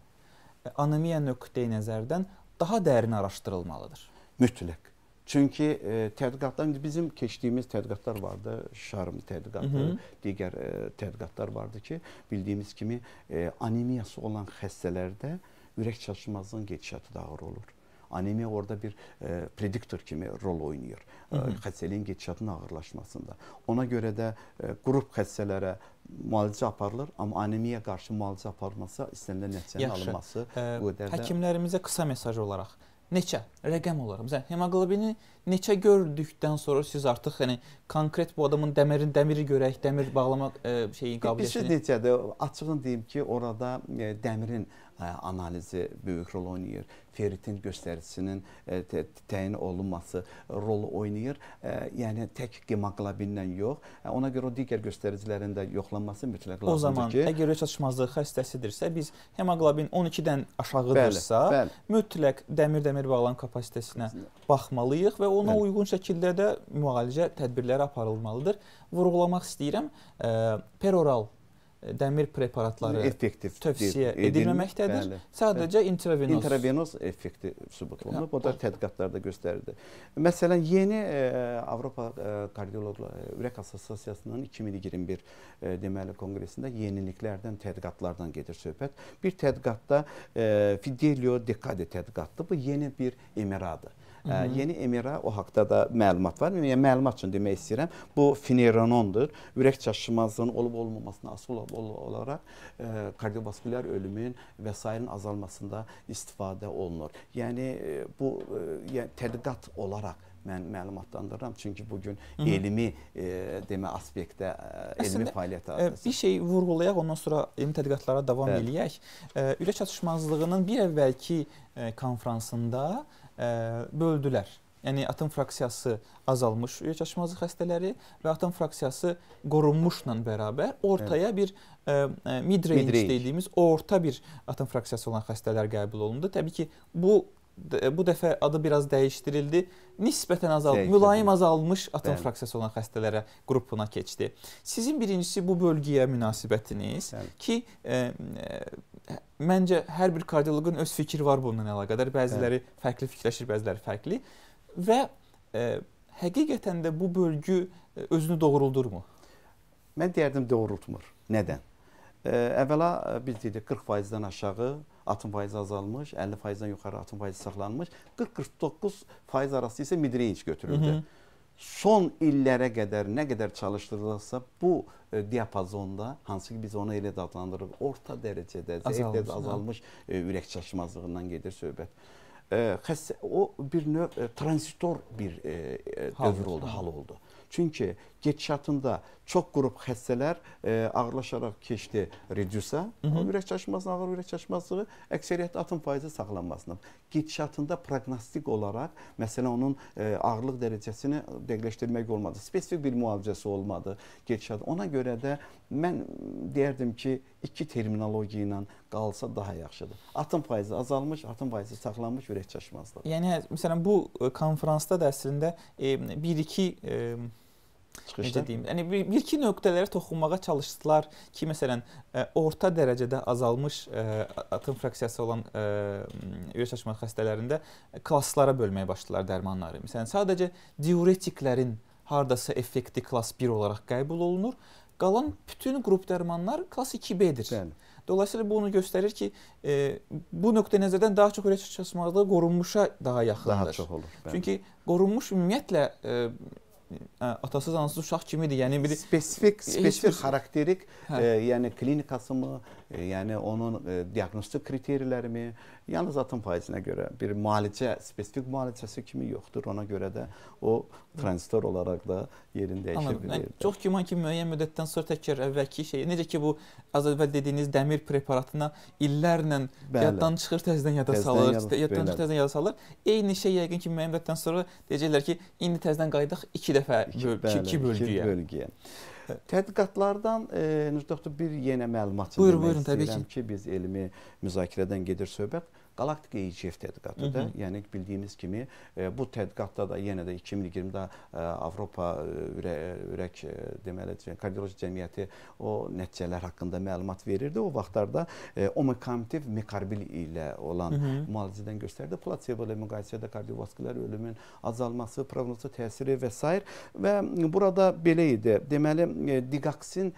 anemiya nöqteyi nəzərdən daha dərin araşdırılmalıdır. Mütləq. Çünki e, tədqiqatlar indi bizim keçdiyimiz tədqiqatlar vardı, şarm tədqiqatı, Hı -hı. digər e, tədqiqatlar vardı ki, bildiyimiz kimi e, anemiyası olan xəstələrdə ürək çatışmazlığının gedişatı da ağır olur. Anemiya orada bir e, prediktor kimi rol oynayır. E, Hı -hı. Xəstəliyin gedişatının ağırlaşmasında. Ona görə də e, qrup xəstələrə müalicə aparılır, amma anemiyaya qarşı müalicə aparılmasa istənilən nəticənin alınması Yaxşı. E, bu qədər də Həkimlərimizə qısa mesaj olaraq neçə rəqəm olaraq. Məsələn, hemoqlobini neçə gördükdən sonra siz artıq yəni konkret bu adamın dəmirin dəmiri görək, dəmir bağlamaq e, şeyi qabiliyyətini. Bir söz necədir? Açığını deyim ki, orada e, dəmirin e, Hə, analizi böyük rol oynayır. Ferritin göstəricisinin e, təyin olunması rol oynayır. E, yəni tək hemoqlobinlə yox, e, ona görə o digər göstəricilərin də yoxlanması mütləq lazımdır ki. O zaman ki, əgər çatışmazlıq xəstəsidirsə, biz hemoqlobin 12-dən aşağıdırsa, bəli, bəli. mütləq dəmir-dəmir bağlan kapasitesinə baxmalıyıq və ona bəli. uyğun şəkildə də müalicə tədbirləri aparılmalıdır. Vurğulamaq istəyirəm, peroral dəmir preparatları effektiv tövsiyə edilməməkdədir. Bəli. Sadəcə intravenoz intravenoz effekti sübut olunub. O da hə, hə. tədqiqatlarda göstərildi. Məsələn, yeni e, Avropa e, kardioloqlar e, ürək assosiasiyasının 2021 e, deməli konqresində yeniliklərdən, tədqiqatlardan gedir söhbət. Bir tədqiqatda e, Fidelio Decade tədqiqatıdır. Bu yeni bir MRA-dır. Ə, yeni Emira o haqqda da məlumat var. Yəni məlumat üçün demək istəyirəm. Bu finerenondur. Ürək çaşmazlığının olub-olmamasına asılı olaraq ə, e, kardiovaskulyar ölümün vəsairin azalmasında istifadə olunur. Yəni e, bu ə, e, yəni tədqiqat olaraq mən məlumatlandırıram. Çünki bugün Hı -hı. elmi e, demə aspektdə e, elmi fəaliyyət arasında. Bir şey vurğulayaq, ondan sonra elmi tədqiqatlara davam Bəli. eləyək. E, ürək çatışmazlığının bir əvvəlki e, konfransında e, E, böldülər. Yəni atom fraksiyası azalmış ürəkçaşmazlıq xəstələri və atom fraksiyası qorunmuşla bərabər ortaya evet. bir e, e mid-range mid -range. dediyimiz orta bir atom fraksiyası olan xəstələr qəbul olundu. Təbii ki, bu bu dəfə adı biraz dəyişdirildi. Nisbətən azalmış, Dəyişdirir. mülayim azalmış atom Bəli. fraksiyası olan xəstələrə qrupuna keçdi. Sizin birincisi bu bölgəyə münasibətiniz Bəli. ki, e, Məncə hər bir kardioloqun öz fikri var bununla əlaqədar. Bəziləri Bəli. fərqli fikirləşir, bəziləri fərqli. Və e, həqiqətən də bu bölgü e, özünü doğruldurmu? Mən deyərdim doğrultmur. Nədən? E, əvvəla e, biz deyirik 40%-dən aşağı atım faizi azalmış, 50%-dən yuxarı atım faizi saxlanmış, 40-49% arası isə mid-range götürüldü. Hı -hı son illərə qədər nə qədər çalışdırılırsa bu e, diapazonda hansı ki biz onu elə də adlandırırıq, orta dərəcədə zəif azalmış, azalmış e, ürək çaşmazlığından gedir söhbət. E, xəstə o bir növ e, transitor bir e, dövr oldu, hal oldu. Çünki gedişatında çox qrup xəstələr e, ağırlaşaraq keçdi redusa, ürək çaşmasına, ağır ürək çaşmaslığı əksəriyyətdə atım faizi saxlanmasına. Gedişatında proqnostik olaraq, məsələn, onun e, ağırlıq dərəcəsini dəqiqləşdirmək olmadı, spesifik bir müalicəsi olmadı gedişat. Ona görə də mən deyərdim ki, iki terminologiya ilə qalsa daha yaxşıdır. Atın faizi azalmış, atın faizi saxlanmış ürək çaşmazlığı. Yəni məsələn bu e, konfransda da əslində 1-2 e, e, çıxışda. Necə deyim? Yəni bir-iki nöqtələrə toxunmağa çalışdılar ki, məsələn, e, orta dərəcədə azalmış atın fraksiyası olan ürək çaşmazlığı xəstələrində klasslara bölməyə başladılar dərmanları. Məsələn, sadəcə diuretiklərin hardasa effekti klass 1 olaraq qəbul olunur Qalan bütün qrup dərmanlar klass 2B-dir. Bəli. Dolayısıyla bu onu göstərir ki, e, bu nöqtə nəzərdən daha çox ürək çatışmazlığı qorunmuşa daha yaxındır. Daha çox olur. Bəli. Çünki qorunmuş ümumiyyətlə e, atasız anasız uşaq kimidir. Yəni bir spesifik spesifik xarakterik, hə. e, yəni klinikası mı, E, yəni onun e, diaqnostik kriteriyalarımı yalnız atım faizinə görə bir müalicə, spesifik müalicəsi kimi yoxdur. Ona görə də o transitor olaraq da yerini dəyişə bilər. Çox güman ki, müəyyən müddətdən sonra təkrar əvvəlki şey, necə ki bu az əvvəl dediyiniz dəmir preparatına illərlə Bəli. yaddan çıxır, təzədən yada salır, yaddan çıxır, təzədən yada salır. Eyni şey yəqin ki, müəyyən müddətdən sonra deyəcəklər ki, indi təzədən qayıdaq 2 dəfə 2 bölgüyə. 2 bölgüyə. Tədqiqatlardan e, doktor bir yenə məlumat Buyur, buyurun, təbii ki. ki, biz elmi müzakirədən gedir söhbət qalaktik EGF tədqiqatıdır. Hı -hı. Yəni bildiyimiz kimi e, bu tədqiqatda da yenə də 2020-də e, Avropa e, ürək, ürək deməli yəni kardioloji cəmiyyəti o nəticələr haqqında məlumat verirdi. O vaxtlarda omikomitiv mekarbil ilə olan Hı -hı. müalicədən göstərdi. Plasebo ilə müqayisədə kardiovaskülər ölümün azalması, proqnoza təsiri və s. və burada belə idi. Deməli digaksin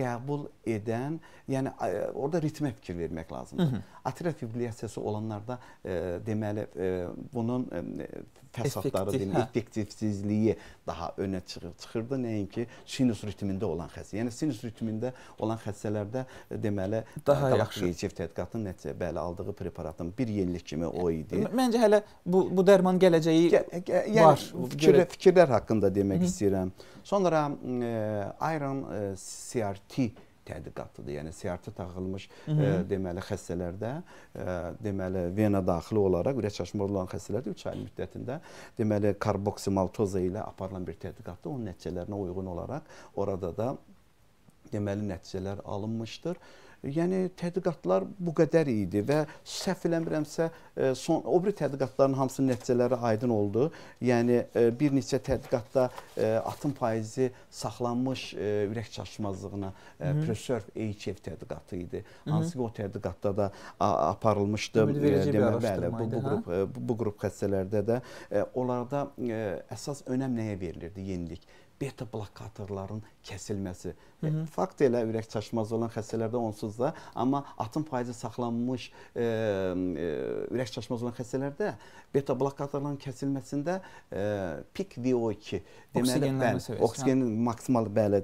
qəbul edən, yəni orada ritmə fikir vermək lazımdır. Hı -hı atrial fibrilyasiyası olanlarda e, deməli e, bunun e, fəsadları Effektiv, demək, effektivsizliyi daha önə çıxır, çıxırdı nəinki sinus ritmində olan xəstə. Yəni sinus ritmində olan xəstələrdə e, deməli e, daha yaxşı tədqiqatın nəticə bəli aldığı preparatın bir yenilik kimi o idi. Məncə hələ bu bu dərman gələcəyi Gəl, gə, yəni, var. Fikir, fikirlər haqqında demək Hı -hı. istəyirəm. Sonra e, iron e, CRT tədqiqatlıdır. Yəni siyartı taxılmış Hı -hı. Ə, e, deməli xəstələrdə ə, e, deməli vena daxili olaraq ürək çaşmırı olan xəstələrdə 3 ay müddətində deməli karboksimaltoza ilə aparılan bir tədqiqatda onun nəticələrinə uyğun olaraq orada da deməli nəticələr alınmışdır. Yəni tədqiqatlar bu qədər idi və səhv eləmirəmsə e, son o bir tədqiqatların hamısının nəticələri aydın oldu. Yəni e, bir neçə tədqiqatda e, atın payızı saxlanmış ürək çatışmazlığına preserv EKF tədqiqatı idi. Hansı ki o tədqiqatda da aparılmışdı. Deməli bəli bu, bu qrup hə? bu, bu qrup xəstələrdə də onlarda əsas önəm nəyə verilirdi yenilik? beta blokatorların kəsilməsi. Hı -hı. Fakt elə ürək çaşmazı olan xəstələrdə onsuz da, amma atın faizi saxlanmış e, e, ürək çaşmazı olan xəstələrdə beta blokatorların kəsilməsində e, pik VO2 deməli bəli, oksigenin maksimal bəli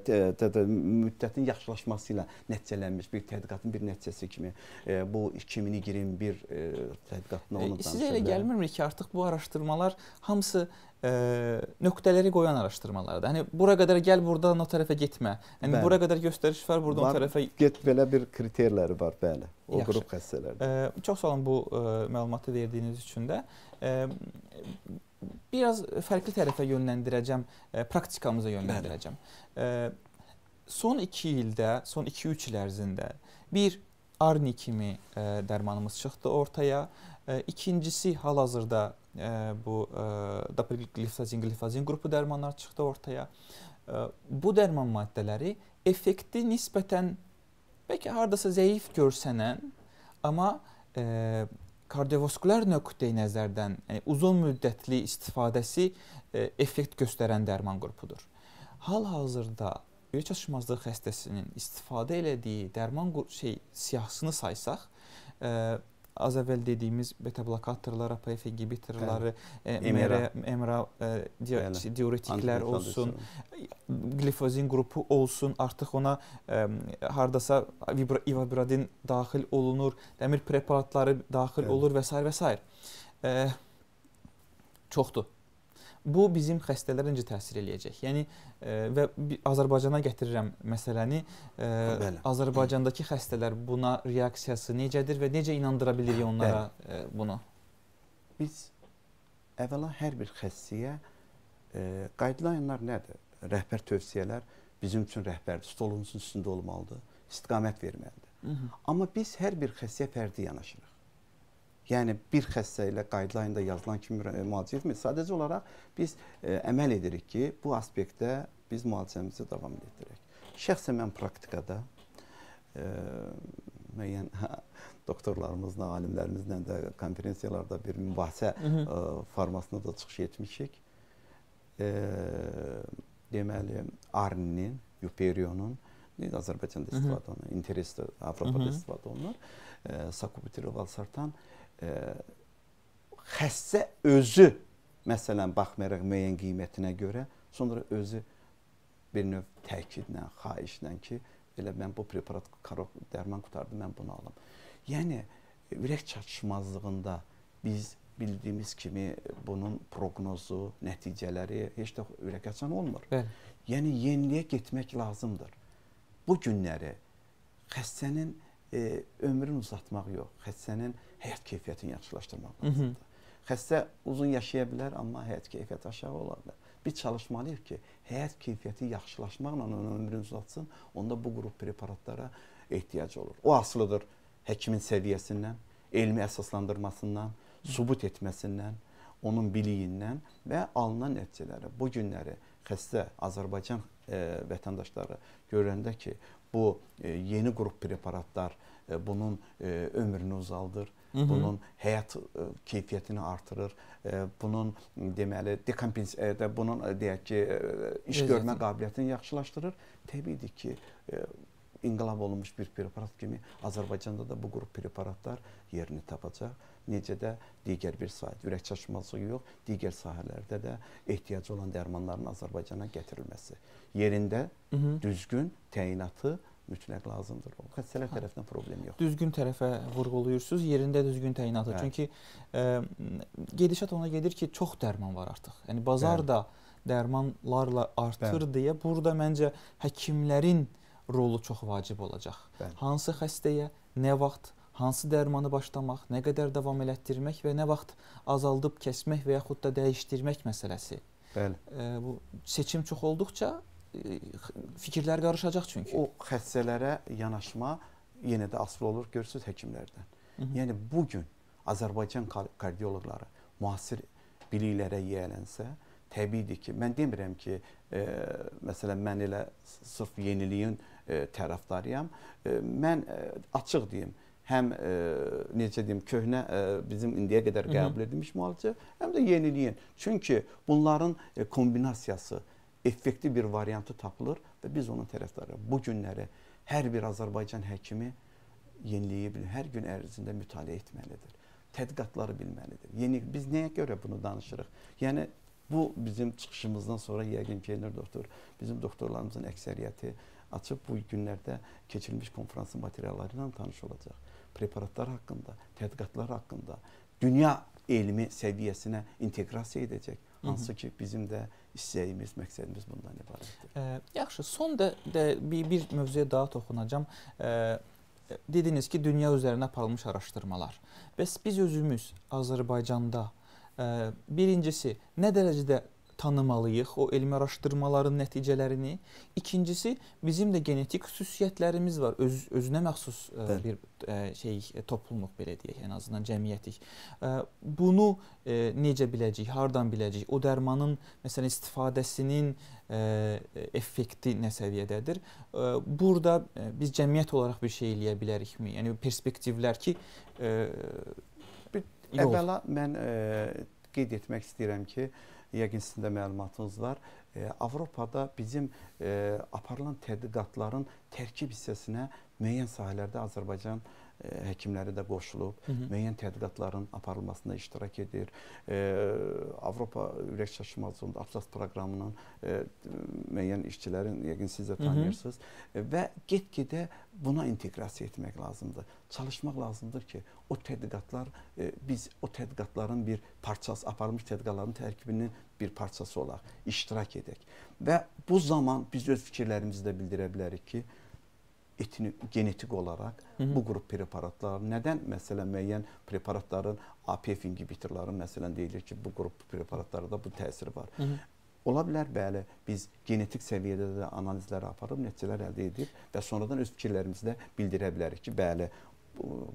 müddətin yaxşılaşması ilə nəticələnmiş bir tədqiqatın bir nəticəsi kimi e, bu 2021 e, tədqiqatına onu danışır. E, sizə elə gəlmirmi ki, artıq bu araşdırmalar hamısı E, nöqtələri qoyan araşdırmalardır. Hani bura qədər gəl burdan o tərəfə getmə. Yəni bura qədər göstəriş var, burdan var, o tərəfə get belə bir kriterləri var, bəli. O Yaxşı. qrup xəstələrdə. E, çox sağ olun bu e, məlumatı verdiyiniz üçün də. E, biraz fərqli tərəfə yönləndirəcəm, e, praktikamıza yönləndirəcəm. E, son 2 ildə, son 2-3 il ərzində bir Arni kimi e, dərmanımız çıxdı ortaya. E, ikincisi hal-hazırda bu dapigliflozin, e, gliflozin qrupu dərmanlar çıxdı ortaya. Bu dərman maddələri effekti nisbətən bəlkə hardasa zəif görsənən, amma e, kardiovaskülər nöqteyi nəzərdən yəni uzun müddətli istifadəsi e, effekt göstərən dərman qrupudur. Hal-hazırda ürək çatışmazlığı xəstəsinin istifadə elədiyi dərman şey siyahısını saysaq, e, az əvvəl dediyimiz beta blokatorlar, APF inhibitorları, e, MRA, MRA e, diuretiklər olsun, glifozin qrupu olsun, artıq ona ə, e, hardasa ivabradin daxil olunur, dəmir preparatları daxil Əli. olur və s. və s. Ə, çoxdur bu bizim xəstələrə necə təsir eləyəcək? Yəni e, və Azərbaycana gətirirəm məsələni. E, bəli. Azərbaycandakı xəstələr buna reaksiyası necədir və necə inandıra bilirik onlara Bəli. E, bunu? Biz əvvəla hər bir xəstəyə qaydalanlar nədir? Rəhbər tövsiyələr bizim üçün rəhbərdir. Stolumuzun üstündə olmalıdır. İstiqamət verməlidir. Hı -hı. Amma biz hər bir xəstəyə fərdi yanaşırıq. Yəni bir xəstə ilə qaydalarında yazılan kimi müalicə etmir. Sadəcə olaraq biz ə, e, əməl edirik ki, bu aspektdə biz müalicəmizi davam etdirək. Şəxsən mən praktikada ə, e, müəyyən hə, doktorlarımızla, alimlərimizlə də konferensiyalarda bir mübahisə ə, e, formasında da çıxış etmişik. Ə, deməli, Arninin, Yuperionun Azərbaycanda istifadə olunur, Interesdə, Avropada istifadə olunur. Sakubitri valsartan xəstə özü məsələn baxmayaraq müəyyən qiymətinə görə sonra özü bir növ təkidlə, xahişlə ki, elə mən bu preparat karok dərman qutardı, mən bunu alım. Yəni ürək çatışmazlığında biz bildiyimiz kimi bunun proqnozu, nəticələri heç də ürək açan olmur. Bəli. Yəni yeniliyə getmək lazımdır. Bu günləri xəstənin e, ömrünü uzatmaq yox, xəstənin e, həyat keyfiyyətini yaxşılaşdırmaq lazımdır. Mhm. Xəstə uzun yaşaya bilər, amma həyat keyfiyyəti aşağı ola bilər. Biz çalışmalıyıq ki, həyat keyfiyyəti yaxşılaşmaqla ömrün uzatsın, onda bu qrup preparatlara ehtiyac olur. O asılıdır həkimin səviyyəsindən, elmi əsaslandırmasından, sübut etməsindən, onun biliyindən və alınan nəticələri. Bu günləri xəstə Azərbaycan e, vətəndaşları görəndə ki, bu e, yeni qrup preparatlar e, bunun e, ömrünü uzaldır, Hı mhm. -hı. Bunun həyat e, keyfiyyətini artırır. E, bunun deməli dekompens e, bunun deyək ki iş Rezətin. görmə qabiliyyətini yaxşılaşdırır. Təbiidir ki inqilab olunmuş bir preparat kimi Azərbaycanda da bu qrup preparatlar yerini tapacaq. Necə də digər bir sahə, ürək çaşması yox, digər sahələrdə də ehtiyacı olan dərmanların Azərbaycana gətirilməsi. Yerində Hı mhm. -hı. düzgün təyinatı mütləq lazımdır. O xəstələr ha. tərəfindən problem yoxdur. Düzgün tərəfə vurğuluyursunuz, yerində düzgün təyin atır. Hə. Çünki ə, e, gedişat ona gedir ki, çox dərman var artıq. Yəni bazar Bəli. Hə. da dərmanlarla artır Bəli. Hə. deyə burada məncə həkimlərin rolu çox vacib olacaq. Bəli. Hansı xəstəyə, nə vaxt, hansı dərmanı başlamaq, nə qədər davam elətdirmək və nə vaxt azaldıb kəsmək və yaxud da dəyişdirmək məsələsi. Bəli. Ə, e, bu seçim çox olduqca fikirlər qarışacaq çünki. O xəstələrə yanaşma yenə də asılı olur görürsüz həkimlərdən. Hı -hı. Yəni bu gün Azərbaycan kardioloqları müasir biliklərə yiyələnsə, təbiidir ki, mən demirəm ki, e, məsələn mən elə sırf yeniliyin e, tərəfdarıyam. E, mən e, açıq deyim, həm e, necə deyim köhnə e, bizim indiyə qədər qəbul edilmiş müalicə, həm də yeniliyin. Çünki bunların e, kombinasiyası, effektiv bir variantı tapılır və biz onun tərəfdarı. Bu günləri hər bir Azərbaycan həkimi yeniliyə bilir. Hər gün ərzində mütaliə etməlidir. Tədqiqatları bilməlidir. Yeni biz nəyə görə bunu danışırıq? Yəni bu bizim çıxışımızdan sonra yəqin ki, Elnur doktor, bizim doktorlarımızın əksəriyyəti açıb bu günlərdə keçirilmiş konfransın materialları ilə tanış olacaq. Preparatlar haqqında, tədqiqatlar haqqında, dünya elmi səviyyəsinə inteqrasiya edəcək. Hansı ki bizim də istəyimiz, məqsədimiz bundan ibarətdir. Ə, yaxşı, son də, də bir, bir mövzuya daha toxunacam. Ə, dediniz ki, dünya üzərində aparılmış araşdırmalar. Bəs biz özümüz Azərbaycanda ə, birincisi nə dərəcədə tanımalıyıq o elmi araşdırmaların nəticələrini. İkincisi, bizim də genetik xüsusiyyətlərimiz var. Öz özünə məxsus e, ə, bir ə, e, şey e, topluluq belə deyək, ən azından cəmiyyətik. Ə, bunu ə, necə biləcəyik, hardan biləcəyik? O dərmanın məsələn istifadəsinin ə, effekti nə səviyyədədir? Ə, burada ə, biz cəmiyyət olaraq bir şey eləyə bilərikmi? Yəni perspektivlər ki, ə, bir, əvvəla mən ə, qeyd etmək istəyirəm ki, ə, yəqin sizin də məlumatınız var. E, Avropada bizim e, aparılan tədqiqatların tərkib hissəsinə müəyyən sahələrdə Azərbaycan ə, e, həkimləri də qoşulub, Hı -hı. müəyyən tədqiqatların aparılmasında iştirak edir. Ə, e, Avropa ürək çaşmazlığında Atlas proqramının ə, e, müəyyən işçilərin yəqin siz də tanıyırsınız Hı -hı. və get-gedə buna inteqrasiya etmək lazımdır. Çalışmaq lazımdır ki, o tədqiqatlar ə, biz o tədqiqatların bir parçası, aparılmış tədqiqatların tərkibinin bir parçası olaq, iştirak edək. Və bu zaman biz öz fikirlərimizi də bildirə bilərik ki, etini genetik olaraq Hı -hı. bu qrup preparatlar nədən məsələn müəyyən preparatların APF inhibitorların məsələn deyilir ki, bu qrup preparatlarda bu təsiri var. Hı -hı. Ola bilər bəli, biz genetik səviyyədə də analizlər aparıb nəticələr əldə edib və sonradan öz fikirlərimizi də bildirə bilərik ki, bəli,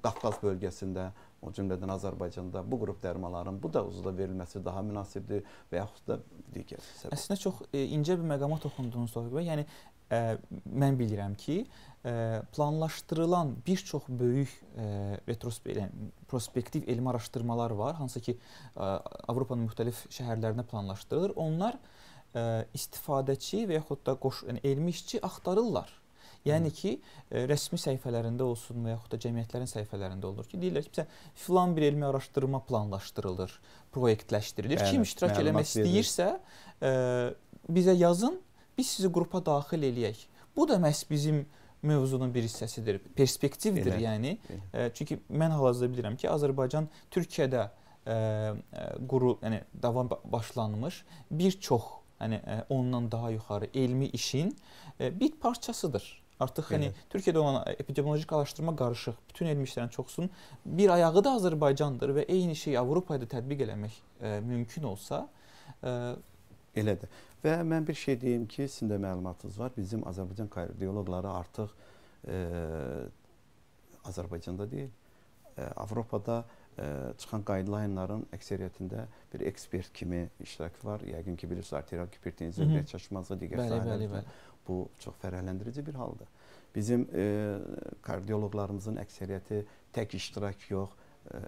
Qafqaz bölgəsində, o cümlədən Azərbaycanda bu qrup dərmaların bu dozda verilməsi daha münasibdir və yaxud da digər səbəb. Əslində çox e, incə bir məqama toxundunuz Tofiq bəy. Yəni ə, mən bilirəm ki, ə, planlaşdırılan bir çox böyük ə, retrospekt, yəni, prospektiv elmi araşdırmalar var, hansı ki, ə, Avropanın müxtəlif şəhərlərində planlaşdırılır. Onlar ə, istifadəçi və yaxud da qoş, yəni, elmi işçi axtarırlar. Yəni ki, ə, rəsmi səhifələrində olsun və yaxud da cəmiyyətlərin səhifələrində olur ki, deyirlər ki, məsələn, filan bir elmi araşdırma planlaşdırılır, proyektləşdirilir. Bəli, Kim iştirak eləmək istəyirsə, ə, bizə yazın, biz sizi qrupa daxil eləyək. Bu da məhz bizim mövzunun bir hissəsidir, perspektivdir elə, yəni. Elə. Çünki mən hal-hazırda bilirəm ki, Azərbaycan Türkiyədə ə, quru, yəni davam başlanmış bir çox, yəni ondan daha yuxarı elmi işin ə, bir parçasıdır. Artıq yəni Türkiyədə olan epidemioloji araşdırma qarışıq. Bütün elmi işlərin çoxsunun bir ayağı da Azərbaycandır və eyni şey Avropaya da tətbiq eləmək ə, mümkün olsa ə, elədir. Və mən bir şey deyim ki, sizin də məlumatınız var. Bizim Azərbaycan kardioloqları artıq e, Azərbaycanda deyil, e, Avropada e, çıxan qaydalayınların əksəriyyətində bir ekspert kimi iştirak var. Yəqin ki, bilirsiniz, arterial hipertenziya, ürək çaşmazlığı, digər sahələrdə bu çox fərəhləndirici bir haldır. Bizim e, kardioloqlarımızın əksəriyyəti tək iştirak yox, e,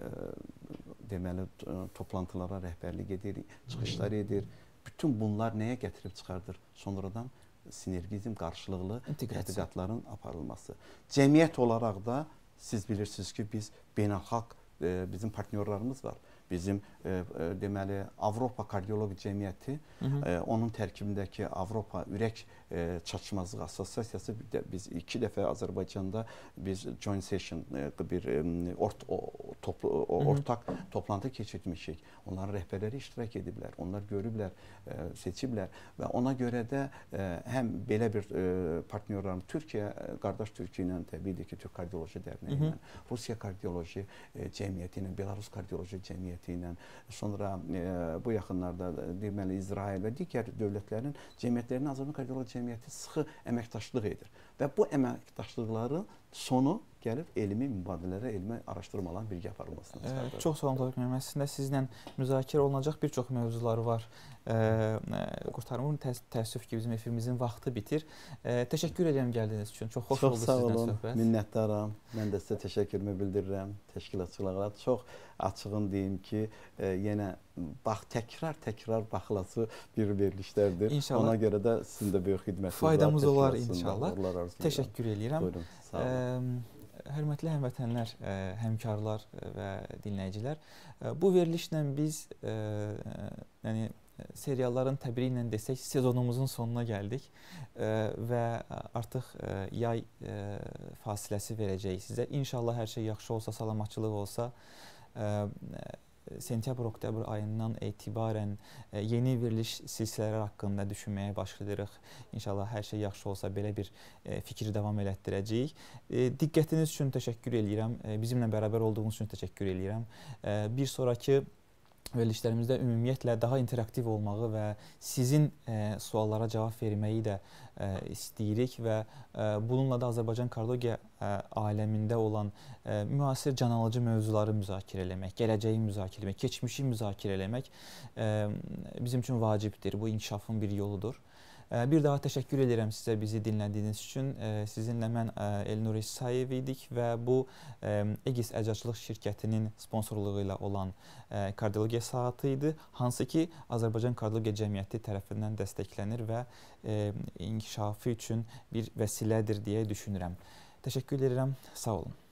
deməli toplantılara rəhbərlik edir, çıxışlar edir. Hı -hı bütün bunlar nəyə gətirib çıxardır? Sonradan sinergizm qarşılıqlı tədqiqatların aparılması. Cəmiyyət olaraq da siz bilirsiniz ki, biz beynəlxalq e, bizim partnyorlarımız var. Bizim e, e, deməli Avropa Kardioloji Cəmiyyəti, Hı -hı. E, onun tərkibindəki Avropa Ürək E, çatışmazlıq assosiasiyası bir də biz 2 dəfə Azərbaycanda biz joint session e, bir e, ort o, toplu o, ortaq toplantı keçirmişik. Onların rəhbərləri iştirak ediblər, onlar görüblər, seçiblər və ona görə də həm belə bir partnyorlarım Türkiyə qardaş Türkiyə ilə təbiidir ki, Türk kardioloji dərnəyi ilə, Rusiya kardioloji cəmiyyəti ilə, Belarus kardioloji cəmiyyəti ilə, sonra bu yaxınlarda deməli İsrail və digər dövlətlərin cəmiyyətlərinin Azərbaycan kardioloji cəmiyyəti sıxı əməkdaşlıq edir və bu əməkdaşlıqların sonu gəlib elmi mübadilələrə, elmi araşdırmaların birgə aparılmasına çıxardır. Çox sağ olun Tofiq müəllim. Əslində sizlə müzakirə olunacaq bir çox mövzular var. E, Qurtarımın təs təəssüf ki, bizim efirimizin vaxtı bitir. Ə, təşəkkür edirəm gəldiyiniz üçün. Çox xoş çox oldu sizlə söhbət. Çox sağ olun. Minnətdaram. Mən də sizə təşəkkürümü bildirirəm. Təşkilatçılara çox açığın deyim ki, ə, e, yenə bax təkrar-təkrar baxılası bir verilişlərdir. İnşallah. Ona görə də sizin də böyük xidmətiniz var. Faydamız olar inşallah. Təşəkkür edirəm. Buyurun. Sağ olun. Ə, hörmətli həmvətənlər, həmkarlar və dinləyicilər, bu verilişlə biz yəni serialların təbiri ilə desək sezonumuzun sonuna gəldik və artıq yay fasiləsi verəcəyik sizə. İnşallah hər şey yaxşı olsa, salamatçılıq olsa sentyabr-oktyabr ayından etibarən e, yeni veriliş silsilələri haqqında düşünməyə başlayırıq. İnşallah hər şey yaxşı olsa belə bir e, fikri davam elətdirəcəyik. E, diqqətiniz üçün təşəkkür eləyirəm. Bizimlə bərabər olduğunuz üçün təşəkkür eləyirəm. Bir sonrakı verilişlərimizdə ümumiyyətlə daha interaktiv olmağı və sizin ə, e, suallara cavab verməyi də ə, e, istəyirik və ə, e, bununla da Azərbaycan kardiologiya ə, aləmində olan ə, müasir canalıcı mövzuları müzakirə eləmək, gələcəyi müzakirə etmək, keçmişi müzakirə eləmək ə, bizim üçün vacibdir. Bu inkişafın bir yoludur. Bir daha təşəkkür edirəm sizə bizi dinlədiyiniz üçün. Sizinlə mən e, Elnur İsayev idik və bu e, Egis Əcazçılıq şirkətinin sponsorluğu ilə olan e, kardiologiya saatı idi, hansı ki Azərbaycan Kardiologiya Cəmiyyəti tərəfindən dəstəklənir və inkişafı üçün bir vəsilədir deyə düşünürəm. Təşəkkür edirəm. Sağ olun.